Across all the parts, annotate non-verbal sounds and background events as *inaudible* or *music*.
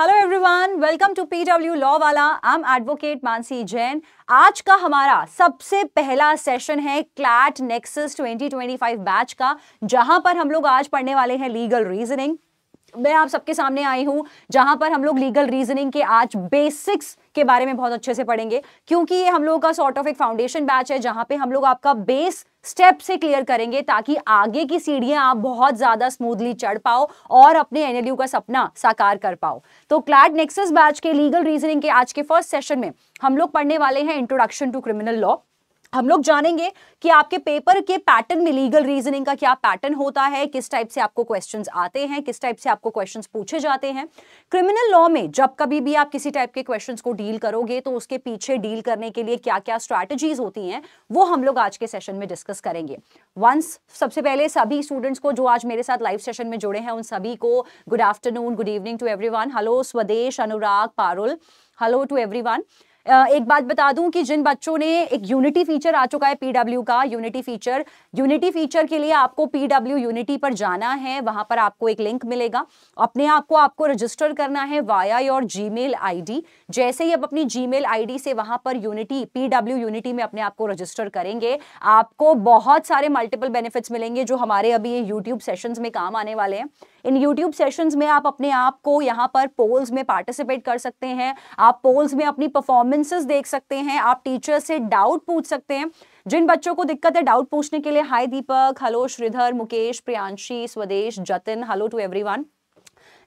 Hello everyone welcome to PW law वाला I am advocate Mansi Jain आज का हमारा सबसे पहला सेशन है क्लैट नेक्सस 2025 बैच का जहां पर हम लोग आज पढ़ने वाले हैं लीगल रीजनिंग मैं आप सबके सामने आई हूं जहां पर हम लोग लीगल रीजनिंग के आज बेसिक्स के बारे में बहुत अच्छे से पढ़ेंगे क्योंकि ये हम लोगों का सॉर्ट ऑफ एक फाउंडेशन बैच है जहां पे हम लोग आपका बेस स्टेप से क्लियर करेंगे ताकि आगे की सीढ़ियां आप बहुत ज्यादा स्मूथली चढ़ पाओ और अपने एनएलयू का सपना साकार कर पाओ तो क्लैड नेक्सस बैच के लीगल रीजनिंग के आज के फर्स्ट सेशन में हम लोग पढ़ने वाले हैं इंट्रोडक्शन टू क्रिमिनल लॉ हम लोग जानेंगे कि आपके पेपर के पैटर्न में लीगल रीजनिंग का क्या पैटर्न होता है किस टाइप से आपको क्वेश्चंस आते हैं किस टाइप से आपको क्वेश्चंस पूछे जाते हैं क्रिमिनल लॉ में जब कभी भी आप किसी टाइप के क्वेश्चंस को डील करोगे तो उसके पीछे डील करने के लिए क्या क्या स्ट्रैटेजीज होती हैं वो हम लोग आज के सेशन में डिस्कस करेंगे वंस सबसे पहले सभी स्टूडेंट्स को जो आज मेरे साथ लाइव सेशन में जुड़े हैं उन सभी को good afternoon good evening to every hello Swadesh Anurag Parul hello to every एक बात बता दूं कि जिन बच्चों ने एक यूनिटी फीचर आ चुका है पीडब्ल्यू का यूनिटी फीचर यूनिटी फीचर के लिए आपको पीडब्ल्यू यूनिटी पर जाना है वहां पर आपको एक लिंक मिलेगा अपने आप को आपको रजिस्टर करना है वाया योर जी मेल जैसे ही आप अपनी जी मेल से वहां पर यूनिटी पीडब्ल्यू यूनिटी में अपने आप को रजिस्टर करेंगे आपको बहुत सारे मल्टीपल बेनिफिट्स मिलेंगे जो हमारे अभी ये यूट्यूब सेशन में काम आने वाले हैं इन यूट्यूब सेशंस में आप अपने आप को यहाँ पर पोल्स में पार्टिसिपेट कर सकते हैं आप पोल्स में अपनी परफॉर्मेंसेस देख सकते हैं आप टीचर से डाउट पूछ सकते हैं जिन बच्चों को दिक्कत है डाउट पूछने के लिए hi Deepak hello Sridhar Mukesh Priyanshi Swadesh Jatin hello to every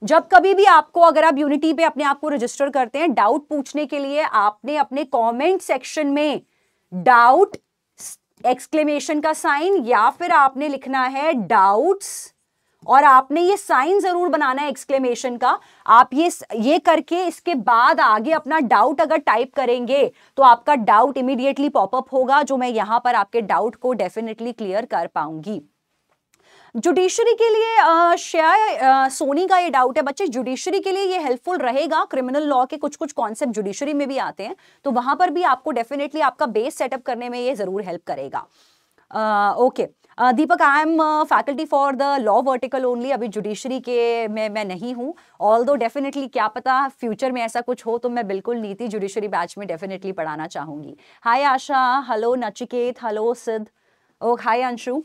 जब कभी भी आपको अगर आप यूनिटी पे अपने आप को रजिस्टर करते हैं डाउट पूछने के लिए आपने अपने कॉमेंट सेक्शन में डाउट एक्सक्लेमेशन का साइन या फिर आपने लिखना है डाउट्स और आपने ये साइन जरूर बनाना है एक्सक्लेमेशन का आप ये ये करके इसके बाद आगे अपना डाउट अगर टाइप करेंगे तो आपका डाउट इमीडिएटली पॉपअप होगा जो मैं यहां पर आपके डाउट को डेफिनेटली क्लियर कर पाऊंगी जुडिशरी के लिए श्रेया सोनी का ये डाउट है बच्चे जुडिशरी के लिए ये हेल्पफुल रहेगा क्रिमिनल लॉ के कुछ कुछ कॉन्सेप्ट जुडिशरी में भी आते हैं तो वहां पर भी आपको डेफिनेटली आपका बेस सेटअप करने में ये जरूर हेल्प करेगा okay uh, okay. Deepak I am faculty for the law vertical only अभी जुडिशरी के में मैं नहीं हूँ ऑल दो डेफिनेटली क्या पता फ्यूचर में ऐसा कुछ हो तो मैं बिल्कुल नीति जुडिशरी बैच में डेफिनेटली पढ़ाना चाहूँगी hi Asha hello Nachiket hello Siddh oh oh, hi Anshu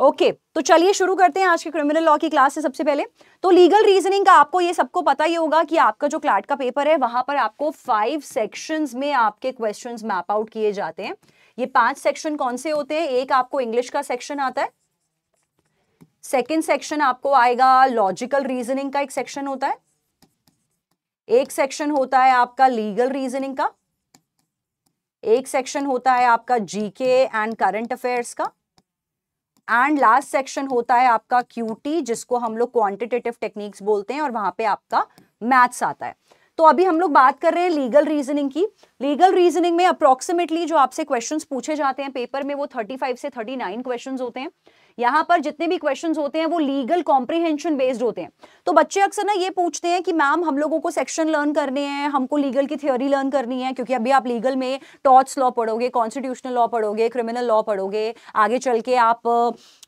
okay okay, तो चलिए शुरू करते हैं आज के क्रिमिनल लॉ की क्लास से सबसे पहले तो लीगल रीजनिंग का आपको ये सबको पता ही होगा कि आपका जो क्लाट का पेपर है वहां पर आपको फाइव सेक्शंस में आपके क्वेश्चंस मैप आउट किए जाते हैं ये पांच सेक्शन कौन से होते हैं एक आपको इंग्लिश का सेक्शन आता है सेकेंड सेक्शन आपको आएगा लॉजिकल रीजनिंग का एक सेक्शन होता है एक सेक्शन होता है आपका लीगल रीजनिंग का एक सेक्शन होता है आपका जीके एंड करंट अफेयर्स का एंड लास्ट सेक्शन होता है आपका क्यूटी जिसको हम लोग क्वांटिटेटिव टेक्निक्स बोलते हैं और वहां पे आपका मैथ्स आता है तो अभी हम लोग बात कर रहे हैं लीगल रीजनिंग की लीगल रीजनिंग में अप्रोक्सीमेटली जो आपसे क्वेश्चंस पूछे जाते हैं पेपर में वो 35 से 39 क्वेश्चंस होते हैं यहाँ पर जितने भी क्वेश्चन होते हैं वो लीगल कॉम्प्रिहेंशन बेस्ड होते हैं तो बच्चे अक्सर ना ये पूछते हैं कि मैम हम लोगों को सेक्शन लर्न करने हैं हमको लीगल की थ्योरी लर्न करनी है क्योंकि अभी आप लीगल में टॉर्च लॉ पढ़ोगे कॉन्स्टिट्यूशनल लॉ पढ़ोगे क्रिमिनल लॉ पढ़ोगे आगे चल के आप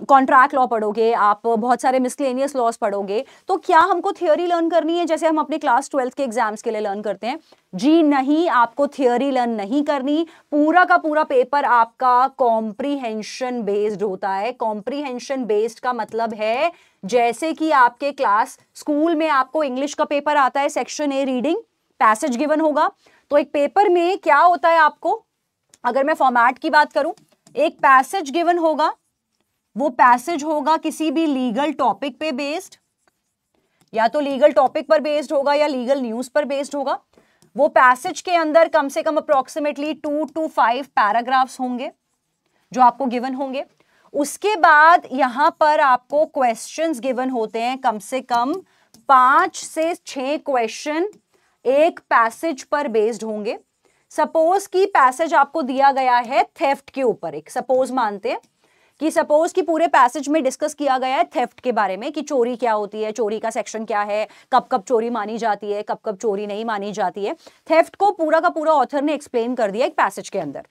कॉन्ट्रैक्ट लॉ पढ़ोगे आप बहुत सारे मिसलेनियस लॉस पढ़ोगे तो क्या हमको थ्योरी लर्न करनी है जैसे हम अपने क्लास ट्वेल्थ के एग्जाम्स के लिए लर्न करते हैं जी नहीं आपको थियोरी लर्न नहीं करनी पूरा का पूरा पेपर आपका कॉम्प्रीहेंशन बेस्ड होता है कॉम्प्रीहेंशन बेस्ड का मतलब है जैसे कि आपके क्लास स्कूल में आपको इंग्लिश का पेपर आता है section A reading passage given होगा तो एक पेपर में क्या होता है आपको अगर मैं फॉर्मेट की बात करूं एक पैसेज गिवन होगा वो पैसेज होगा किसी भी लीगल टॉपिक पे बेस्ड या तो लीगल टॉपिक पर बेस्ड होगा या लीगल न्यूज पर बेस्ड होगा वो पैसेज के अंदर कम से कम approximately two to five paragraphs होंगे जो आपको गिवन होंगे उसके बाद यहां पर आपको क्वेश्चंस गिवन होते हैं कम से कम पांच से छ क्वेश्चन एक पैसेज पर बेस्ड होंगे सपोज कि पैसेज आपको दिया गया है थेफ्ट के ऊपर एक सपोज मानते हैं कि सपोज कि पूरे पैसेज में डिस्कस किया गया है थेफ्ट के बारे में कि चोरी क्या होती है चोरी का सेक्शन क्या है कब कब चोरी मानी जाती है कब कब चोरी नहीं मानी जाती है थेफ्ट को पूरा का पूरा ऑथर ने एक्सप्लेन कर दिया एक पैसेज के अंदर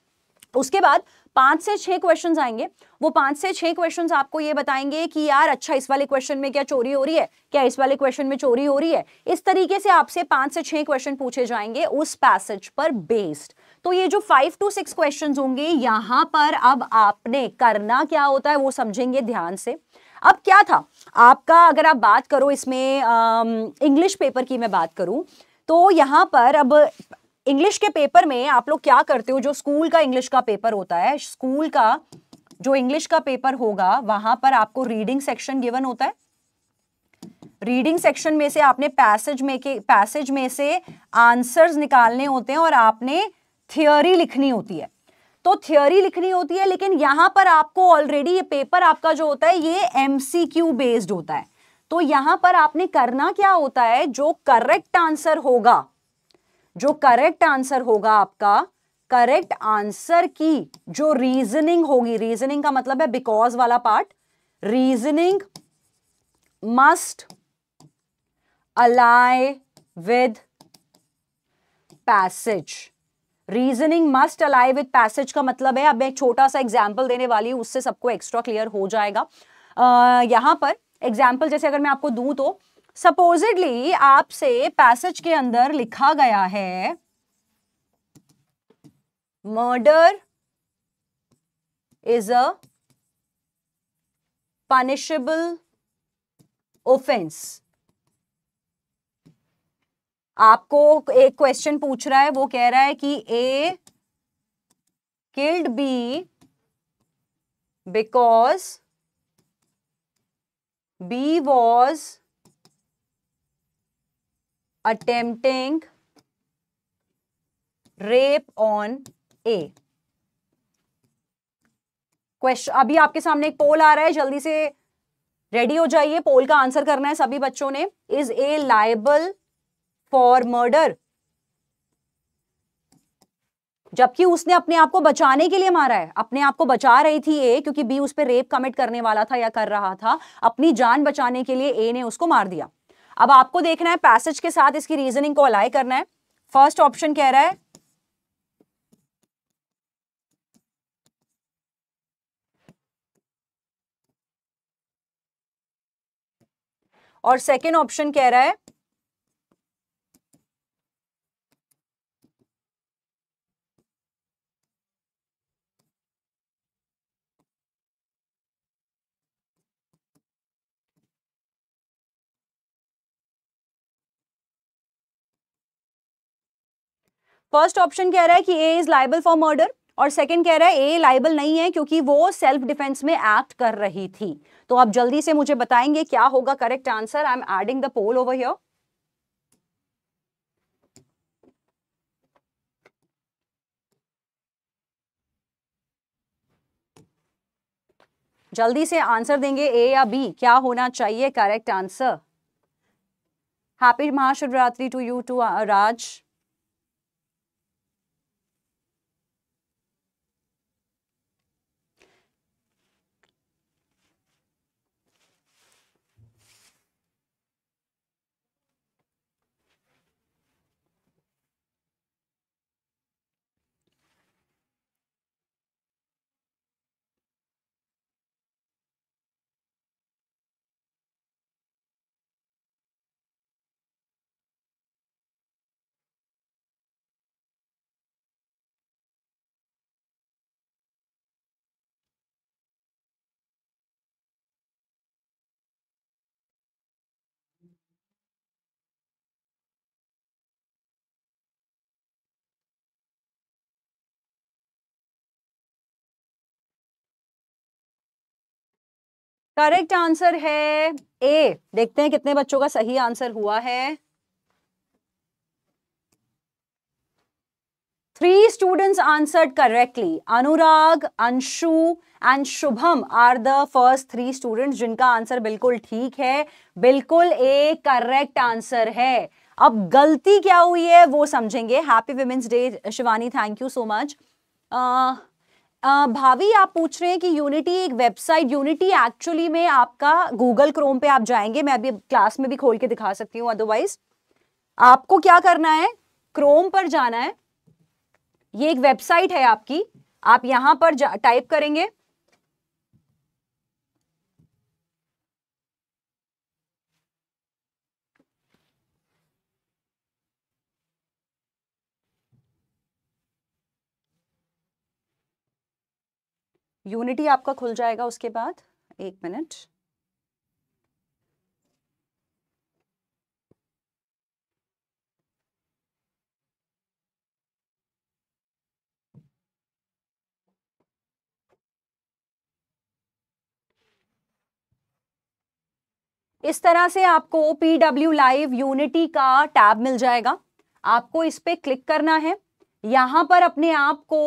उसके बाद पांच से छह क्वेश्चंस आएंगे वो पांच से छह क्वेश्चंस आपको ये बताएंगे कि यार अच्छा इस वाले क्वेश्चन में क्या चोरी हो रही है क्या इस वाले क्वेश्चन में चोरी हो रही है इस तरीके से आपसे पांच से छह क्वेश्चन पूछे जाएंगे उस पैसेज पर बेस्ड तो ये जो फाइव टू सिक्स क्वेश्चन होंगे यहां पर अब आपने करना क्या होता है वो समझेंगे ध्यान से अब क्या था आपका अगर आप बात करो इसमें इंग्लिश पेपर की मैं बात करूं तो यहां पर अब इंग्लिश के पेपर में आप लोग क्या करते हो जो स्कूल का इंग्लिश का पेपर होता है स्कूल का जो इंग्लिश का पेपर होगा वहां पर आपको रीडिंग सेक्शन गिवन होता है रीडिंग सेक्शन में से आपने पैसेज में के पैसेज में से आंसर्स निकालने होते हैं और आपने थियोरी लिखनी होती है तो थियोरी लिखनी होती है लेकिन यहां पर आपको ऑलरेडी ये पेपर आपका जो होता है ये एम बेस्ड होता है तो यहां पर आपने करना क्या होता है जो करेक्ट आंसर होगा जो करेक्ट आंसर होगा आपका करेक्ट आंसर की जो रीजनिंग होगी रीजनिंग का मतलब है बिकॉज वाला पार्ट रीजनिंग मस्ट अलाय with passage reasoning must Alai with passage का मतलब है अब मैं एक छोटा सा एग्जाम्पल देने वाली हूँ उससे सबको एक्स्ट्रा क्लियर हो जाएगा uh, यहाँ पर एग्जाम्पल जैसे अगर मैं आपको दूँ तो सपोजिडली आपसे पैसेज के अंदर लिखा गया है murder is a punishable offence आपको एक क्वेश्चन पूछ रहा है वो कह रहा है कि A killed B because B was attempting rape on A question अभी आपके सामने एक पोल आ रहा है जल्दी से रेडी हो जाइए पोल का आंसर करना है सभी बच्चों ने is A liable for murder जबकि उसने अपने आप को बचाने के लिए मारा है अपने आप को बचा रही थी ए क्योंकि बी उस पर रेप कमिट करने वाला था या कर रहा था अपनी जान बचाने के लिए ए ने उसको मार दिया अब आपको देखना है पैसेज के साथ इसकी रीजनिंग को अलाई करना है फर्स्ट ऑप्शन कह रहा है और सेकेंड ऑप्शन कह रहा है फर्स्ट ऑप्शन कह रहा है कि A is liable for murder और सेकंड कह रहा है ए लाइबल नहीं है क्योंकि वो सेल्फ डिफेंस में एक्ट कर रही थी तो आप जल्दी से मुझे बताएंगे क्या होगा correct answer I am adding the poll over here जल्दी से आंसर देंगे ए या बी क्या होना चाहिए correct answer happy Mahashivratri to you too Raj correct answer है ए देखते हैं कितने बच्चों का सही आंसर हुआ है three students answer correctly Anurag Anshu and Shubham are the first three students जिनका आंसर बिल्कुल ठीक है बिल्कुल ए करेक्ट आंसर है अब गलती क्या हुई है वो समझेंगे happy women's day Shivani thank you so much Bhavi आप पूछ रहे हैं कि यूनिटी एक वेबसाइट यूनिटी एक्चुअली में आपका गूगल क्रोम पे आप जाएंगे मैं अभी क्लास में भी खोल के दिखा सकती हूँ अदरवाइज आपको क्या करना है क्रोम पर जाना है ये एक वेबसाइट है आपकी आप यहां पर टाइप करेंगे यूनिटी आपका खुल जाएगा उसके बाद एक मिनट इस तरह से आपको पीडब्ल्यू लाइव यूनिटी का टैब मिल जाएगा आपको इस पर क्लिक करना है यहां पर अपने आप को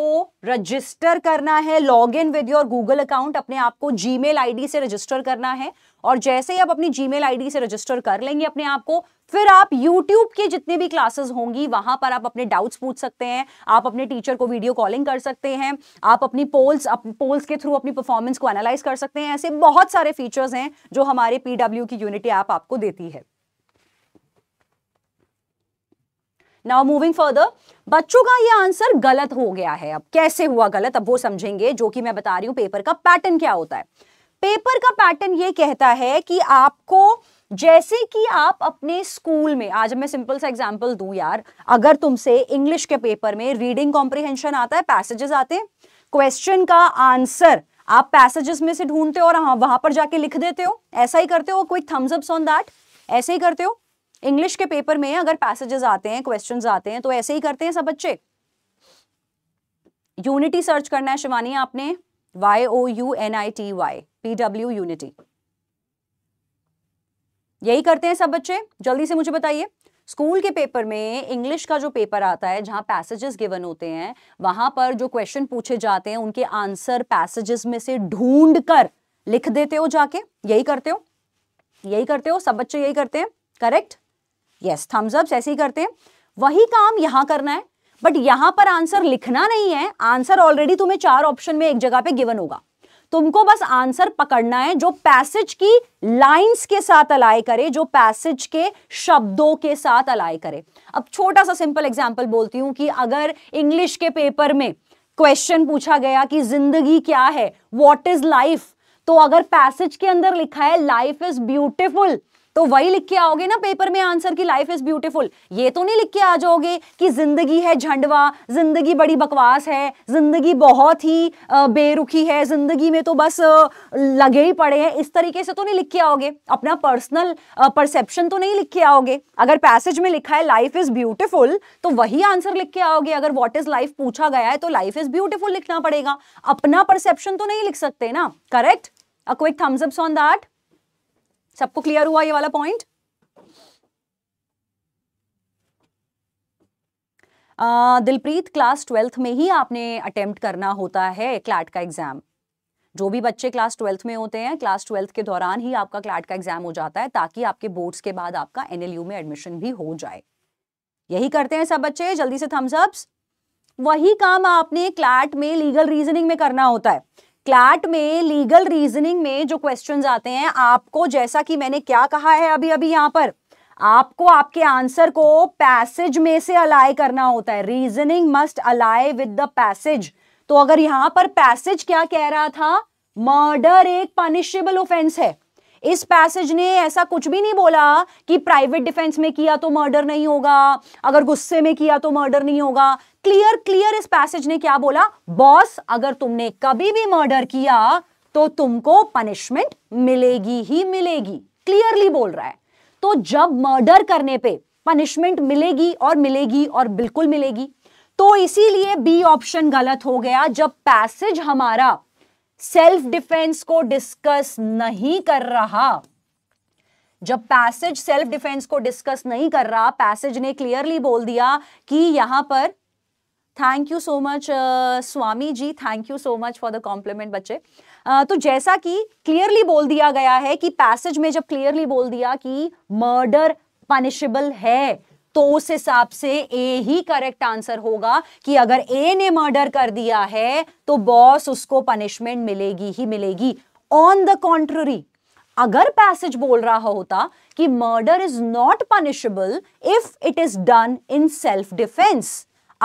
रजिस्टर करना है log in with your Google account अपने आप को जीमेल आईडी से रजिस्टर करना है और जैसे ही आप अपनी जीमेल आईडी से रजिस्टर कर लेंगे अपने आप को फिर आप यूट्यूब के जितने भी क्लासेस होंगी वहां पर आप अपने डाउट्स पूछ सकते हैं आप अपने टीचर को वीडियो कॉलिंग कर सकते हैं आप अपनी पोल्स अप, पोल्स के थ्रू अपनी परफॉर्मेंस को एनालाइज कर सकते हैं ऐसे बहुत सारे फीचर्स हैं जो हमारे पीडब्ल्यू की यूनिटी ऐप आप आपको देती है नाउ मूविंग फर्दर बच्चों का ये आंसर गलत हो गया है अब कैसे हुआ गलत अब वो समझेंगे जो कि मैं बता रही हूं पेपर का पैटर्न क्या होता है पेपर का पैटर्न ये कहता है कि आपको जैसे कि आप अपने स्कूल में आज मैं सिंपल सा एग्जांपल दूं यार अगर तुमसे इंग्लिश के पेपर में रीडिंग कॉम्प्रिहेंशन आता है पैसेजेस आते हैं क्वेश्चन का आंसर आप पैसेजेस में से ढूंढते हो और हाँ वहां पर जाके लिख देते हो ऐसा ही करते हो क्विक थम्स ऑन दैट ऐसे ही करते हो इंग्लिश के पेपर में अगर पैसेजेस आते हैं क्वेश्चन आते हैं तो ऐसे ही करते हैं सब बच्चे यूनिटी सर्च करना है शिवानी आपने Y O U N I T Y P W unity यही करते हैं सब बच्चे जल्दी से मुझे बताइए स्कूल के पेपर में इंग्लिश का जो पेपर आता है जहां पैसेजेस गिवन होते हैं वहां पर जो क्वेश्चन पूछे जाते हैं उनके आंसर पैसेजेस में से ढूंढ कर लिख देते हो जाके यही करते हो यही करते हो सब बच्चे यही करते हैं करेक्ट यस थम्स अप ऐसे ही करते हैं वही काम यहां करना है बट यहां पर आंसर लिखना नहीं है आंसर ऑलरेडी तुम्हें चार ऑप्शन में एक जगह पे गिवन होगा तुमको बस आंसर पकड़ना है जो पैसेज की लाइंस के साथ अलाय करे जो पैसेज के शब्दों के साथ अलाय करे अब छोटा सा सिंपल एग्जाम्पल बोलती हूँ कि अगर इंग्लिश के पेपर में क्वेश्चन पूछा गया कि जिंदगी क्या है वॉट इज लाइफ तो अगर पैसेज के अंदर लिखा है लाइफ इज ब्यूटिफुल तो वही लिख के आओगे ना पेपर में आंसर की लाइफ इज ब्यूटीफुल ये तो नहीं लिख के आ जाओगे कि जिंदगी है झंडवा जिंदगी बड़ी बकवास है जिंदगी बहुत ही बेरुखी है जिंदगी में तो बस लगे ही पड़े हैं इस तरीके से तो नहीं लिख के आओगे अपना पर्सनल परसेप्शन तो नहीं लिख के आओगे अगर पैसेज में लिखा है लाइफ इज ब्यूटिफुल तो वही आंसर लिख के आओगे अगर वॉट इज लाइफ पूछा गया है तो लाइफ इज ब्यूटिफुल लिखना पड़ेगा अपना परसेप्शन तो नहीं लिख सकते ना correct a quick thumbs ups on that सबको क्लियर हुआ ये वाला पॉइंट दिलप्रीत क्लास ट्वेल्थ में ही आपने अटेम्प्ट करना होता है क्लैट का एग्जाम जो भी बच्चे क्लास ट्वेल्थ में होते हैं क्लास ट्वेल्थ के दौरान ही आपका क्लैट का एग्जाम हो जाता है ताकि आपके बोर्ड्स के बाद आपका एनएलयू में एडमिशन भी हो जाए यही करते हैं सब बच्चे जल्दी से थम्सअप वही काम आपने क्लैट में लीगल रीजनिंग में करना होता है क्लाट में लीगल रीजनिंग में जो क्वेश्चन आते हैं आपको जैसा कि मैंने क्या कहा है अभी अभी यहां पर आपको आपके आंसर को पैसेज में से अलाय करना होता है रीजनिंग मस्ट अलाय विद द पैसेज तो अगर यहां पर पैसेज क्या कह रहा था मर्डर एक पनिशेबल ऑफेंस है इस पैसेज ने ऐसा कुछ भी नहीं बोला कि प्राइवेट डिफेंस में किया तो मर्डर नहीं होगा अगर गुस्से में किया तो मर्डर नहीं होगा क्लियर क्लियर इस पैसेज ने क्या बोला बॉस अगर तुमने कभी भी मर्डर किया तो तुमको पनिशमेंट मिलेगी ही मिलेगी क्लियरली बोल रहा है तो जब मर्डर करने पे पनिशमेंट मिलेगी और मिलेगी और बिल्कुल मिलेगी तो इसीलिए बी ऑप्शन गलत हो गया जब पैसेज हमारा सेल्फ डिफेंस को डिस्कस नहीं कर रहा जब पैसेज सेल्फ डिफेंस को डिस्कस नहीं कर रहा पैसेज ने क्लियरली बोल दिया कि यहां पर thank you so much Swami ji thank you so much for the compliment बच्चे uh, तो जैसा कि क्लियरली बोल दिया गया है कि पैसेज में जब क्लियरली बोल दिया कि मर्डर पनिशेबल है तो उस हिसाब से ए ही करेक्ट आंसर होगा कि अगर ए ने मर्डर कर दिया है तो बॉस उसको पनिशमेंट मिलेगी ही मिलेगी ऑन द कॉन्ट्ररी अगर पैसेज बोल रहा होता कि murder is not punishable if it is done in self defence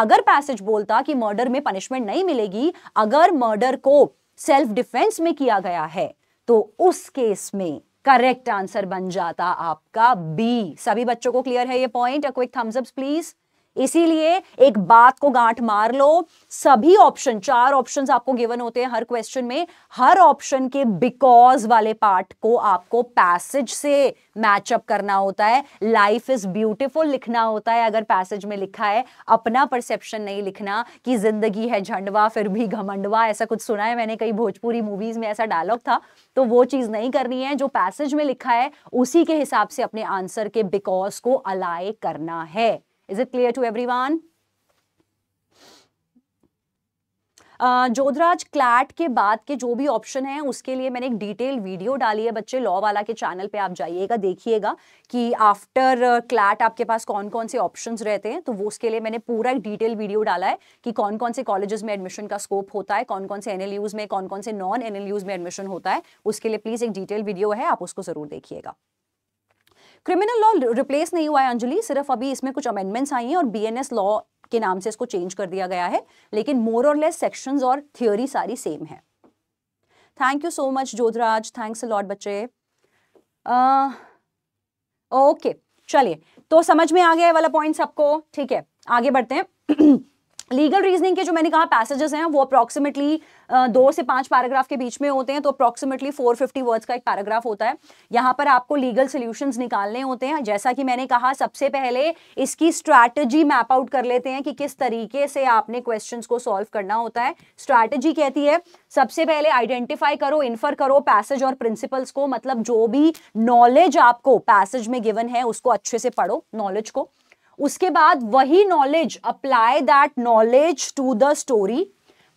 अगर पैसेज बोलता कि मर्डर में पनिशमेंट नहीं मिलेगी अगर मर्डर को सेल्फ डिफेंस में किया गया है तो उस केस में करेक्ट आंसर बन जाता आपका बी सभी बच्चों को क्लियर है ये point a quick thumbs up please इसीलिए एक बात को गांठ मार लो सभी ऑप्शन चार ऑप्शन आपको गिवन होते हैं हर क्वेश्चन में हर ऑप्शन के बिकॉज वाले पार्ट को आपको पैसेज से मैचअप करना होता है लाइफ इज ब्यूटिफुल लिखना होता है अगर पैसेज में लिखा है अपना परसेप्शन नहीं लिखना कि जिंदगी है झंडवा फिर भी घमंडवा ऐसा कुछ सुना है मैंने कई भोजपुरी मूवीज में ऐसा डायलॉग था तो वो चीज नहीं करनी है जो पैसेज में लिखा है उसी के हिसाब से अपने आंसर के बिकॉज को अलाय करना है it clear to everyone Jodhraj CLAT के बाद के जो भी ऑप्शन है उसके लिए मैंने एक डिटेल वीडियो डाली है बच्चे लॉ वाला के चैनल पे आप जाइएगा देखिएगा कि आफ्टर क्लैट uh, आपके पास कौन कौन से ऑप्शंस रहते हैं तो वो उसके लिए मैंने पूरा एक डिटेल वीडियो डाला है कि कौन कौन से कॉलेजेस में एडमिशन का स्कोप होता है कौन कौन से एन में कौन कौन से नॉन एन में एडमिशन होता है उसके लिए प्लीज़ एक डिटेल वीडियो है आप उसको ज़रूर देखिएगा क्रिमिनल लॉ रिप्लेस नहीं हुआ है अंजलि सिर्फ अभी इसमें कुछ अमेंडमेंट्स आई हैं और बीएनएस लॉ के नाम से इसको चेंज कर दिया गया है लेकिन मोर और लेस सेक्शंस और थियोरी सारी सेम है thank you so much Jodhraj thanks lord बच्चे ओके चलिए तो समझ में आ गया वाला पॉइंट सबको ठीक है आगे बढ़ते हैं *clears throat* लीगल रीजनिंग के जो मैंने कहा पैसेजेस हैं वो अप्रॉक्सीमेटली दो से पांच पैराग्राफ के बीच में होते हैं तो अप्रॉक्सीमेटली 450 वर्ड्स का एक पैराग्राफ होता है यहाँ पर आपको लीगल सोल्यूशंस निकालने होते हैं जैसा कि मैंने कहा सबसे पहले इसकी स्ट्रैटेजी मैप आउट कर लेते हैं कि किस तरीके से आपने क्वेश्चन को सॉल्व करना होता है स्ट्रैटेजी कहती है सबसे पहले आइडेंटिफाई करो इन्फर करो पैसेज और प्रिंसिपल्स को मतलब जो भी नॉलेज आपको पैसेज में गिवन है उसको अच्छे से पढ़ो नॉलेज को उसके बाद वही knowledge apply that knowledge to the story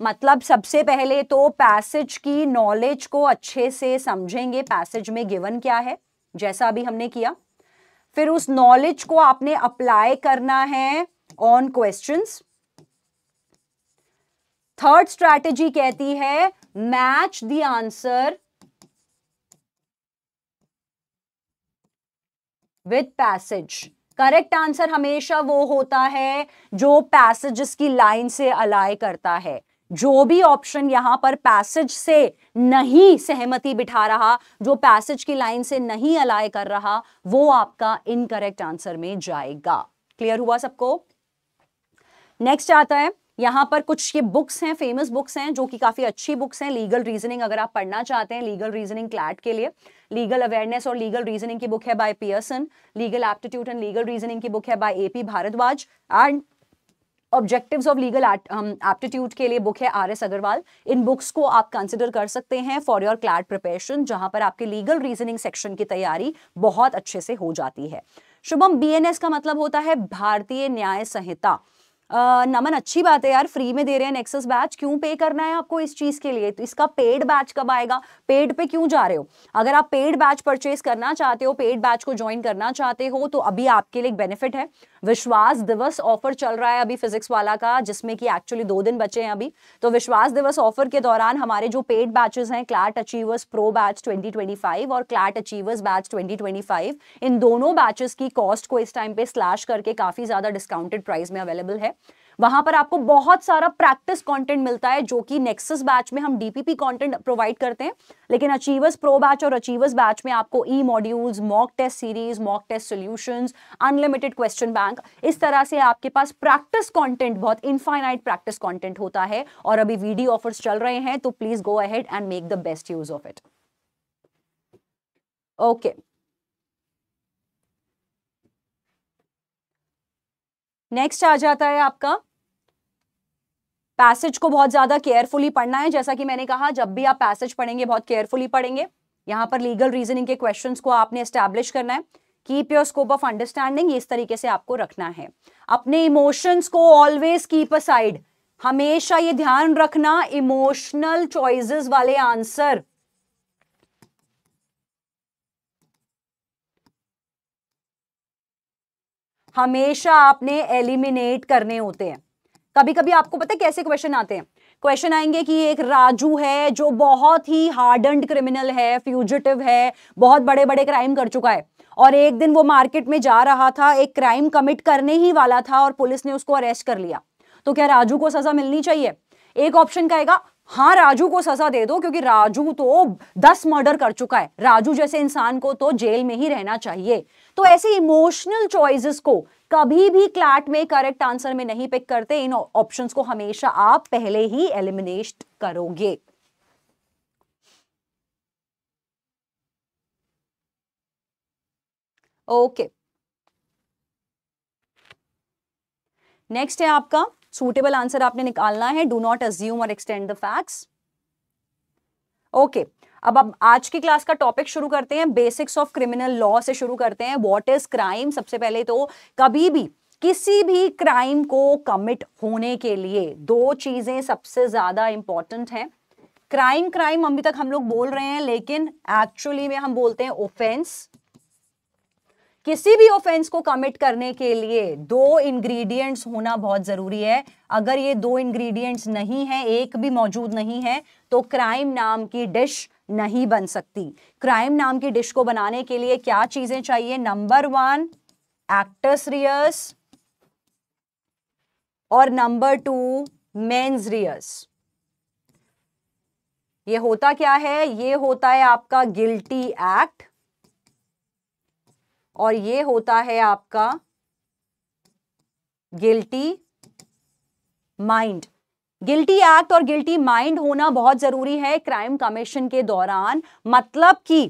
मतलब सबसे पहले तो पैसेज की नॉलेज को अच्छे से समझेंगे पैसेज में गिवन क्या है जैसा अभी हमने किया फिर उस नॉलेज को आपने अप्लाई करना है ऑन क्वेश्चंस थर्ड स्ट्रैटेजी कहती है match the answer with passage correct answer हमेशा वो होता है जो पैसेज की लाइन से अलाय करता है जो भी ऑप्शन यहां पर पैसेज से नहीं सहमति बिठा रहा जो पैसेज की लाइन से नहीं अलाय कर रहा वो आपका इनकरेक्ट आंसर में जाएगा क्लियर हुआ सबको नेक्स्ट आता है यहाँ पर कुछ ये बुक्स हैं फेमस बुक्स हैं जो कि काफ़ी अच्छी बुक्स हैं लीगल रीजनिंग अगर आप पढ़ना चाहते हैं लीगल रीजनिंग क्लैट के लिए लीगल अवेयरनेस और लीगल रीजनिंग की बुक है by Pearson legal aptitude and legal reasoning की बुक है by A P Bhardwaj and objectives of legal aptitude के लिए बुक है आर एस अग्रवाल इन बुक्स को आप कंसिडर कर सकते हैं फॉर योर क्लैट प्रिपरेशन जहां पर आपके लीगल रीजनिंग सेक्शन की तैयारी बहुत अच्छे से हो जाती है शुभम बीएनएस का मतलब होता है भारतीय न्याय संहिता नमन अच्छी बात है यार फ्री में दे रहे हैं नेक्सस बैच क्यों पे करना है आपको इस चीज़ के लिए तो इसका पेड बैच कब आएगा पेड पे क्यों जा रहे हो अगर आप पेड बैच परचेज करना चाहते हो पेड बैच को ज्वाइन करना चाहते हो तो अभी आपके लिए एक बेनिफिट है विश्वास दिवस ऑफर चल रहा है अभी फिजिक्स वाला का जिसमें कि एक्चुअली दो दिन बचे हैं अभी तो विश्वास दिवस ऑफर के दौरान हमारे जो पेड बैचेस हैं क्लाट अचीवर्स प्रो बैच 2025 और क्लाट अचीवर्स बैच 2025 इन दोनों बैचेस की कॉस्ट को इस टाइम पे स्लैश करके काफी ज्यादा डिस्काउंटेड प्राइस में अवेलेबल है वहां पर आपको बहुत सारा प्रैक्टिस कंटेंट मिलता है जो कि नेक्सस बैच में हम डीपीपी कंटेंट प्रोवाइड करते हैं लेकिन अचीवर्स प्रो बैच और अचीवर्स बैच में आपको e modules mock test series mock test solutions unlimited question bank इस तरह से आपके पास प्रैक्टिस कॉन्टेंट बहुत इनफाइनाइट प्रैक्टिस कॉन्टेंट होता है और अभी वीडियो ऑफर्स चल रहे हैं तो please go ahead and make the best use of it okay next आ जाता है आपका पैसेज को बहुत ज्यादा केयरफुली पढ़ना है जैसा कि मैंने कहा जब भी आप पैसेज पढ़ेंगे बहुत केयरफुली पढ़ेंगे यहाँ पर लीगल रीजनिंग के क्वेश्चन को आपने स्टेब्लिश करना है keep your scope of understanding इस तरीके से आपको रखना है अपने इमोशंस को ऑलवेज कीप असाइड हमेशा ये ध्यान रखना इमोशनल चॉइसेस वाले आंसर हमेशा आपने एलिमिनेट करने होते हैं कभी कभी आपको पता है कैसे क्वेश्चन आते हैं क्वेश्चन आएंगे कि एक राजू है जो बहुत ही हार्डन्ड क्रिमिनल है फ्यूजिटिव है बहुत बड़े बड़े क्राइम कर चुका है और एक दिन वो मार्केट में जा रहा था एक क्राइम कमिट करने ही वाला था और पुलिस ने उसको अरेस्ट कर लिया तो क्या राजू को सजा मिलनी चाहिए एक ऑप्शन कहेगा हाँ राजू को सजा दे दो क्योंकि राजू तो दस मर्डर कर चुका है राजू जैसे इंसान को तो जेल में ही रहना चाहिए तो ऐसे इमोशनल चॉइसेस को कभी भी क्लैट में करेक्ट आंसर में नहीं पिक करते इन ऑप्शन को हमेशा आप पहले ही एलिमिनेट करोगे ओके नेक्स्ट है आपका सूटेबल आंसर आपने निकालना है डू नॉट अज्यूम और extend the facts okay okay. अब अब आज की क्लास का टॉपिक शुरू करते हैं बेसिक्स ऑफ क्रिमिनल लॉ से शुरू करते हैं व्हाट इज क्राइम सबसे पहले तो कभी भी किसी भी क्राइम को कमिट होने के लिए दो चीजें सबसे ज्यादा इंपॉर्टेंट हैं क्राइम क्राइम अभी तक हम लोग बोल रहे हैं लेकिन एक्चुअली में हम बोलते हैं ऑफेंस किसी भी ऑफेंस को कमिट करने के लिए दो इंग्रेडिएंट्स होना बहुत ज़रूरी है अगर ये दो इंग्रेडिएंट्स नहीं है एक भी मौजूद नहीं है तो क्राइम नाम की डिश नहीं बन सकती क्राइम नाम की डिश को बनाने के लिए क्या चीजें चाहिए नंबर वन एक्टर्स रियर्स और नंबर टू मेन्स रियर्स ये होता क्या है ये होता है आपका गिल्टी एक्ट और ये होता है आपका गिल्टी माइंड गिल्टी एक्ट और गिल्टी माइंड होना बहुत जरूरी है क्राइम कमीशन के दौरान मतलब कि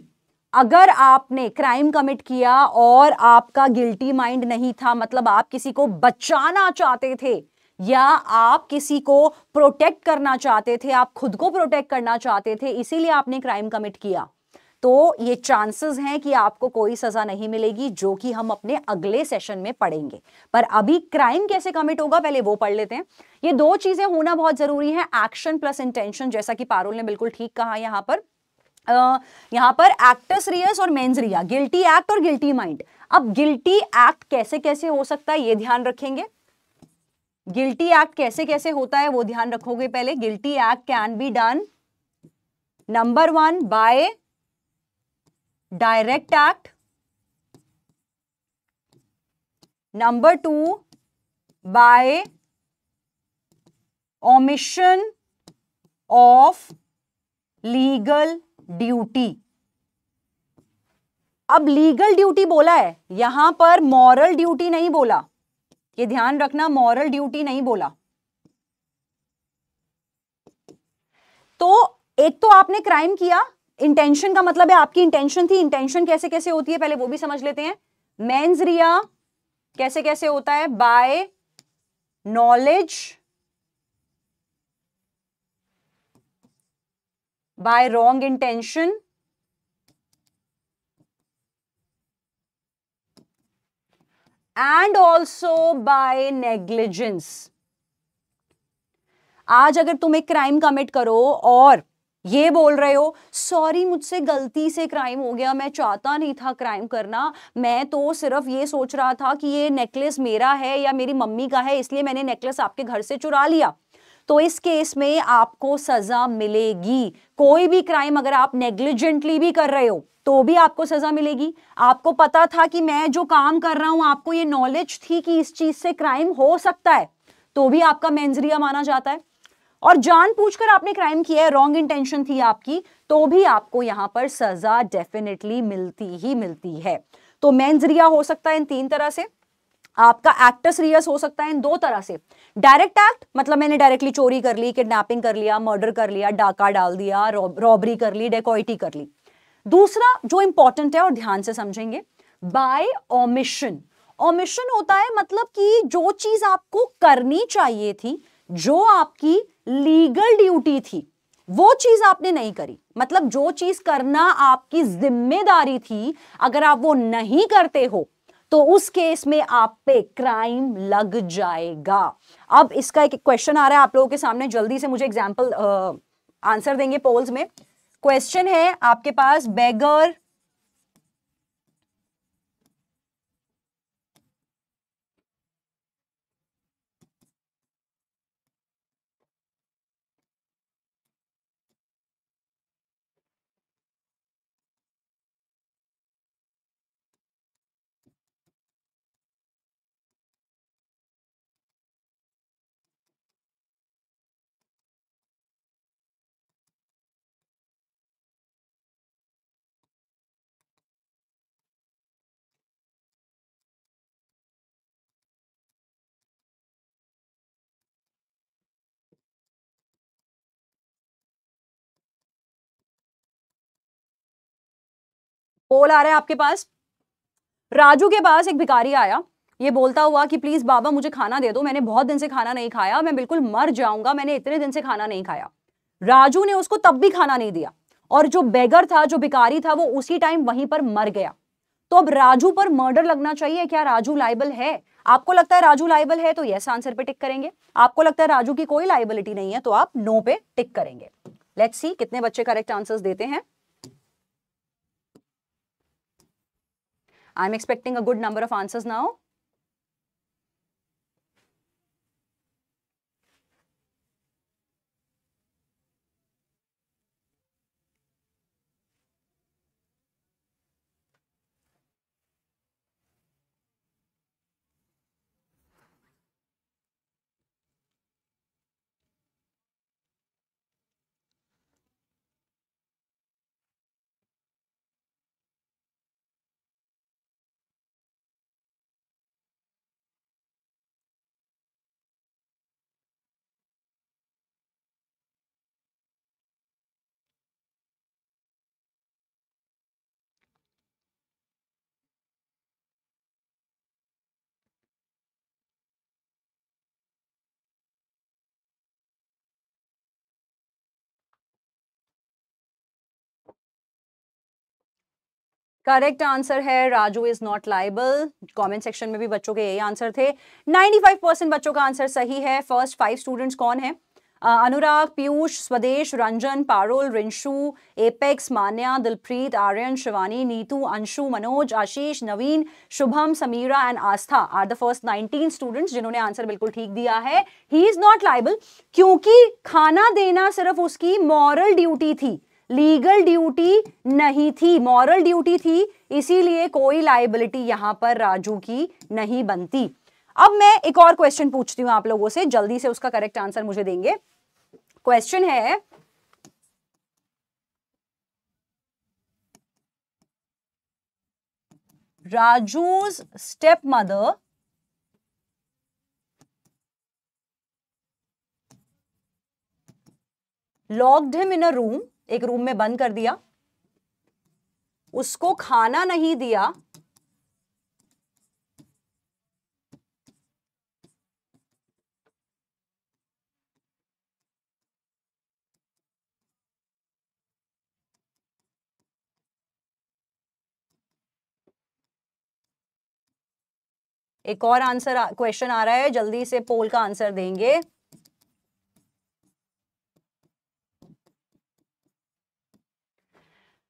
अगर आपने क्राइम कमिट किया और आपका गिल्टी माइंड नहीं था मतलब आप किसी को बचाना चाहते थे या आप किसी को प्रोटेक्ट करना चाहते थे आप खुद को प्रोटेक्ट करना चाहते थे इसीलिए आपने क्राइम कमिट किया तो ये चांसेस हैं कि आपको कोई सज़ा नहीं मिलेगी जो कि हम अपने अगले सेशन में पढ़ेंगे पर अभी क्राइम कैसे कमिट होगा पहले वो पढ़ लेते हैं ये दो चीज़ें होना बहुत ज़रूरी है एक्शन प्लस इंटेंशन जैसा कि पारुल ने बिल्कुल ठीक कहा यहां पर Uh, पर एक्टस रियस और मेन्स रिया गिल्टी एक्ट और गिल्टी माइंड अब गिल्टी एक्ट कैसे कैसे हो सकता है ये ध्यान रखेंगे गिल्टी एक्ट कैसे कैसे होता है वो ध्यान रखोगे पहले guilty act can be done number one by direct act number two by omission of legal duty अब लीगल ड्यूटी बोला है यहां पर मॉरल ड्यूटी नहीं बोला ये ध्यान रखना मॉरल ड्यूटी नहीं बोला तो एक तो आपने क्राइम किया इंटेंशन का मतलब है आपकी इंटेंशन थी इंटेंशन कैसे कैसे होती है पहले वो भी समझ लेते हैं मैं रिया कैसे कैसे होता है by knowledge by wrong intention and also by negligence आज अगर तुम एक क्राइम कमिट करो और ये बोल रहे हो सॉरी मुझसे गलती से क्राइम हो गया मैं चाहता नहीं था क्राइम करना मैं तो सिर्फ ये सोच रहा था कि ये नेकलेस मेरा है या मेरी मम्मी का है इसलिए मैंने नेकलेस आपके घर से चुरा लिया तो इस केस में आपको सजा मिलेगी कोई भी क्राइम अगर आप नेग्लिजेंटली भी कर रहे हो तो भी आपको सजा मिलेगी आपको पता था कि मैं जो काम कर रहा हूं आपको ये नॉलेज थी कि इस चीज से क्राइम हो सकता है तो भी आपका मेन्जरिया माना जाता है और जानबूझकर आपने क्राइम किया है रॉन्ग इंटेंशन थी आपकी तो भी आपको यहाँ पर सजा डेफिनेटली मिलती ही मिलती है तो मेन्स रिया हो सकता है इन तीन तरह से आपका एक्टस रियस हो सकता है इन दो तरह से डायरेक्ट एक्ट मतलब मैंने डायरेक्टली चोरी कर ली किडनैपिंग कर लिया मर्डर कर लिया डाका डाल दिया रॉबरी कर ली डेकोइटी कर ली दूसरा जो इंपॉर्टेंट है और ध्यान से समझेंगे बाय ओमिशन ओमिशन होता है मतलब कि जो चीज आपको करनी चाहिए थी जो आपकी लीगल ड्यूटी थी वो चीज आपने नहीं करी मतलब जो चीज करना आपकी जिम्मेदारी थी अगर आप वो नहीं करते हो तो उस केस में आप पे क्राइम लग जाएगा अब इसका एक क्वेश्चन आ रहा है आप लोगों के सामने जल्दी से मुझे एग्जाम्पल आंसर देंगे पोल्स में क्वेश्चन है आपके पास बेगर पोल आ रहा है आपके पास राजू के पास एक भिकारी आया ये बोलता हुआ कि प्लीज़ बाबा मुझे खाना दे दो मैंने बहुत दिन से खाना नहीं खाया मैं बिल्कुल मर जाऊंगा मैंने इतने दिन से खाना नहीं खाया राजू ने उसको तब भी खाना नहीं दिया और जो बेगर था जो भिकारी था वो उसी टाइम वहीं पर मर गया तो अब राजू पर मर्डर लगना चाहिए क्या राजू लाइबल है आपको लगता है राजू लाइबल है तो यस आंसर पे टिक करेंगे आपको लगता है राजू की कोई लाइबिलिटी नहीं है तो आप नो पे टिक करेंगे लेट्स सी कितने बच्चे करेक्ट आंसर्स देते हैं I'm expecting a good number of answers now. Correct answer है Raju is not liable comment section में भी बच्चों के यही आंसर थे 95 परसेंट बच्चों का आंसर सही है फर्स्ट फाइव स्टूडेंट्स कौन है Anurag Piyush Swadesh Ranjan Parol Rinshu Apex Manya Dilpreet Aryan Shivani Neetu Anshu Manoj Ashish Naveen Shubham Sameera and Aastha are the first nineteen students जिन्होंने आंसर बिल्कुल ठीक दिया है ही इज नॉट लाइबल क्योंकि खाना देना सिर्फ उसकी मॉरल ड्यूटी थी लीगल ड्यूटी नहीं थी मॉरल ड्यूटी थी इसीलिए कोई लाइबिलिटी यहां पर राजू की नहीं बनती अब मैं एक और क्वेश्चन पूछती हूं आप लोगों से जल्दी से उसका करेक्ट आंसर मुझे देंगे क्वेश्चन है Raju's step mother locked him in a room एक रूम में बंद कर दिया उसको खाना नहीं दिया एक और आंसर क्वेश्चन आ रहा है जल्दी से पोल का आंसर देंगे